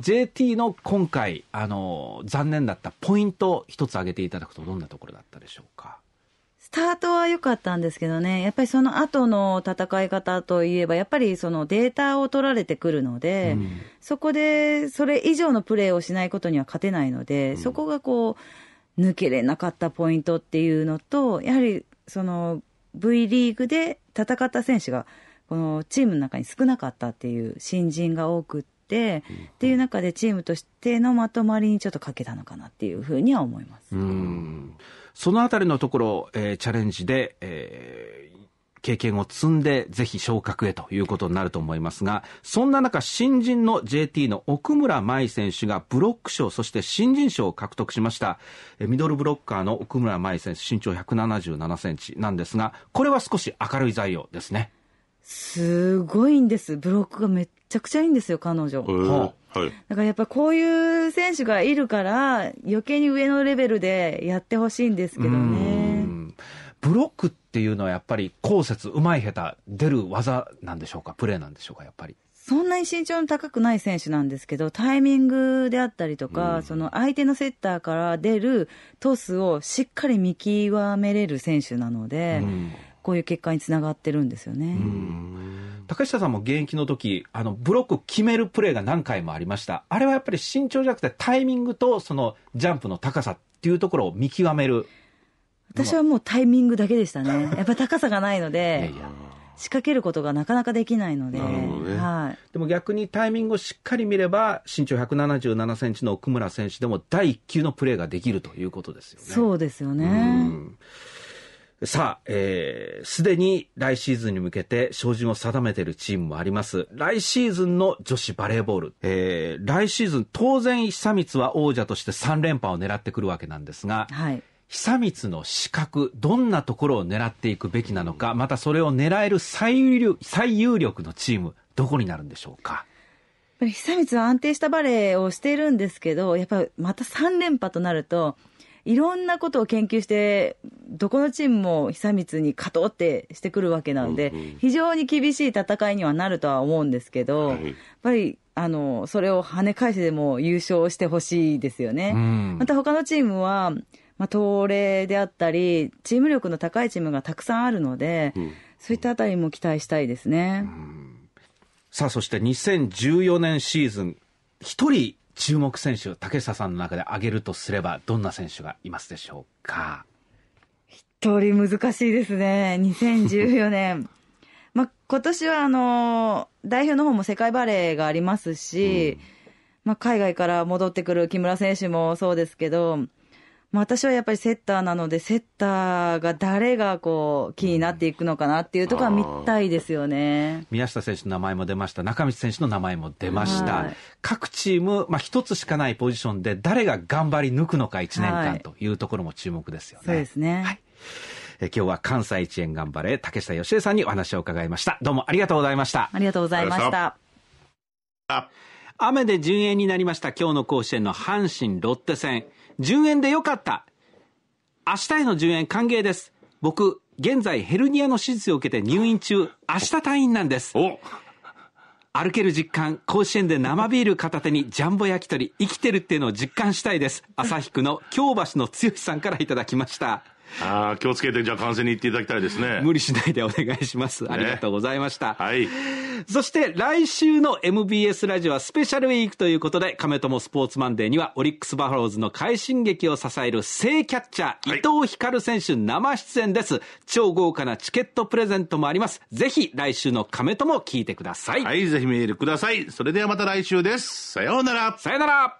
JT の今回、あの、残念だったポイント、一つ挙げていただくと、どんなところだったでしょうか。スタートは良かったんですけどね、やっぱりその後の戦い方といえば、やっぱりそのデータを取られてくるので、うん、そこでそれ以上のプレーをしないことには勝てないので、うん、そこがこう、抜けれなかったポイントっていうのと、やはりその V リーグで戦った選手が、このチームの中に少なかったっていう新人が多くって、うん、っていう中でチームとしてのまとまりにちょっと欠けたのかなっていうふうには思います。そのあたりのところを、えー、チャレンジで、えー、経験を積んで、ぜひ昇格へということになると思いますが、そんな中、新人の JT の奥村舞選手がブロック賞、そして新人賞を獲得しました。ミドルブロッカーの奥村舞選手、身長177センチなんですが、これは少し明るい材料ですね。すごいんです。ブロックがめちゃくちゃいいんですよ、彼女。ははい、だからやっぱこういう選手がいるから、余計に上のレベルでやってほしいんですけどね。ブロックっていうのはやっぱり、高節、うまい下手、出る技なんでしょうか、プレーなんでしょうか、やっぱり。そんなに身長の高くない選手なんですけど、タイミングであったりとか、うん、その相手のセッターから出るトスをしっかり見極めれる選手なので、うんこういう結果につながってるんですよね。高下さんも現役の時あのブロック決めるプレーが何回もありましたあれはやっぱり身長じゃなくてタイミングとそのジャンプの高さっていうところを見極める私はもうタイミングだけでしたね やっぱ高さがないので仕掛けることがなかなかできないので、ね、はい、でも逆にタイミングをしっかり見れば身長177センチの奥村選手でも第1球のプレーができるということですよねそうですよね、さあ、えー、すでに来シーズンに向けて照準を定めているチームもあります。来シーズンの女子バレーボール。えー、来シーズン当然久光は王者として3連覇を狙ってくるわけなんですが、はい、久光の資格、どんなところを狙っていくべきなのか、またそれを狙える最有力最有力のチーム、どこになるんでしょうか。久光は安定したバレーをしているんですけど、やっぱまた3連覇となると、いろんなことを研究して、どこのチームも久光に勝とうってしてくるわけなんで、うんうん、非常に厳しい戦いにはなるとは思うんですけど、はい、やっぱりあのそれを跳ね返してでも優勝してほしいですよね。うん、また他のチームは、まあ、東レであったり、チーム力の高いチームがたくさんあるので、うん、そういったあたりも期待したいですね。うん、さあ、そして2014年シーズン、一人注目選手、竹下さんの中で挙げるとすれば、どんな選手がいますでしょうか。一人難しいですね。2014年。まあ、今年はあの、代表の方も世界バレーがありますし、うん、まあ、海外から戻ってくる木村選手もそうですけど、まあ、私はやっぱりセッターなので、セッターが誰がこう、気になっていくのかなっていうところは見たいですよね、うん、宮下選手の名前も出ました、中道選手の名前も出ました、各チーム、まあ、一つしかないポジションで、誰が頑張り抜くのか、1年間というところも注目ですよね。そうですね、はいえ今日は関西一円頑張れ竹下義恵さんにお話を伺いましたどうもありがとうございましたありがとうございました雨で順延になりました今日の甲子園の阪神ロッテ戦10円でよかった。明日への10円歓迎です。僕、現在ヘルニアの手術を受けて入院中、明日退院なんです。歩ける実感、甲子園で生ビール片手にジャンボ焼き鳥、生きてるっていうのを実感したいです。旭区の京橋の剛さんからいただきました。ああ、気をつけて、じゃあ観戦に行っていただきたいですね。無理しないでお願いします。ありがとうございました。ね、はい。そして、来週の MBS ラジオはスペシャルウィークということで、亀友スポーツマンデーには、オリックスバファローズの快進撃を支える正キャッチャー、伊藤光選手生出演です。超豪華なチケットプレゼントもあります。ぜひ、来週の亀友聞いてください。はい、ぜひメールください。それではまた来週です。さようなら。さようなら。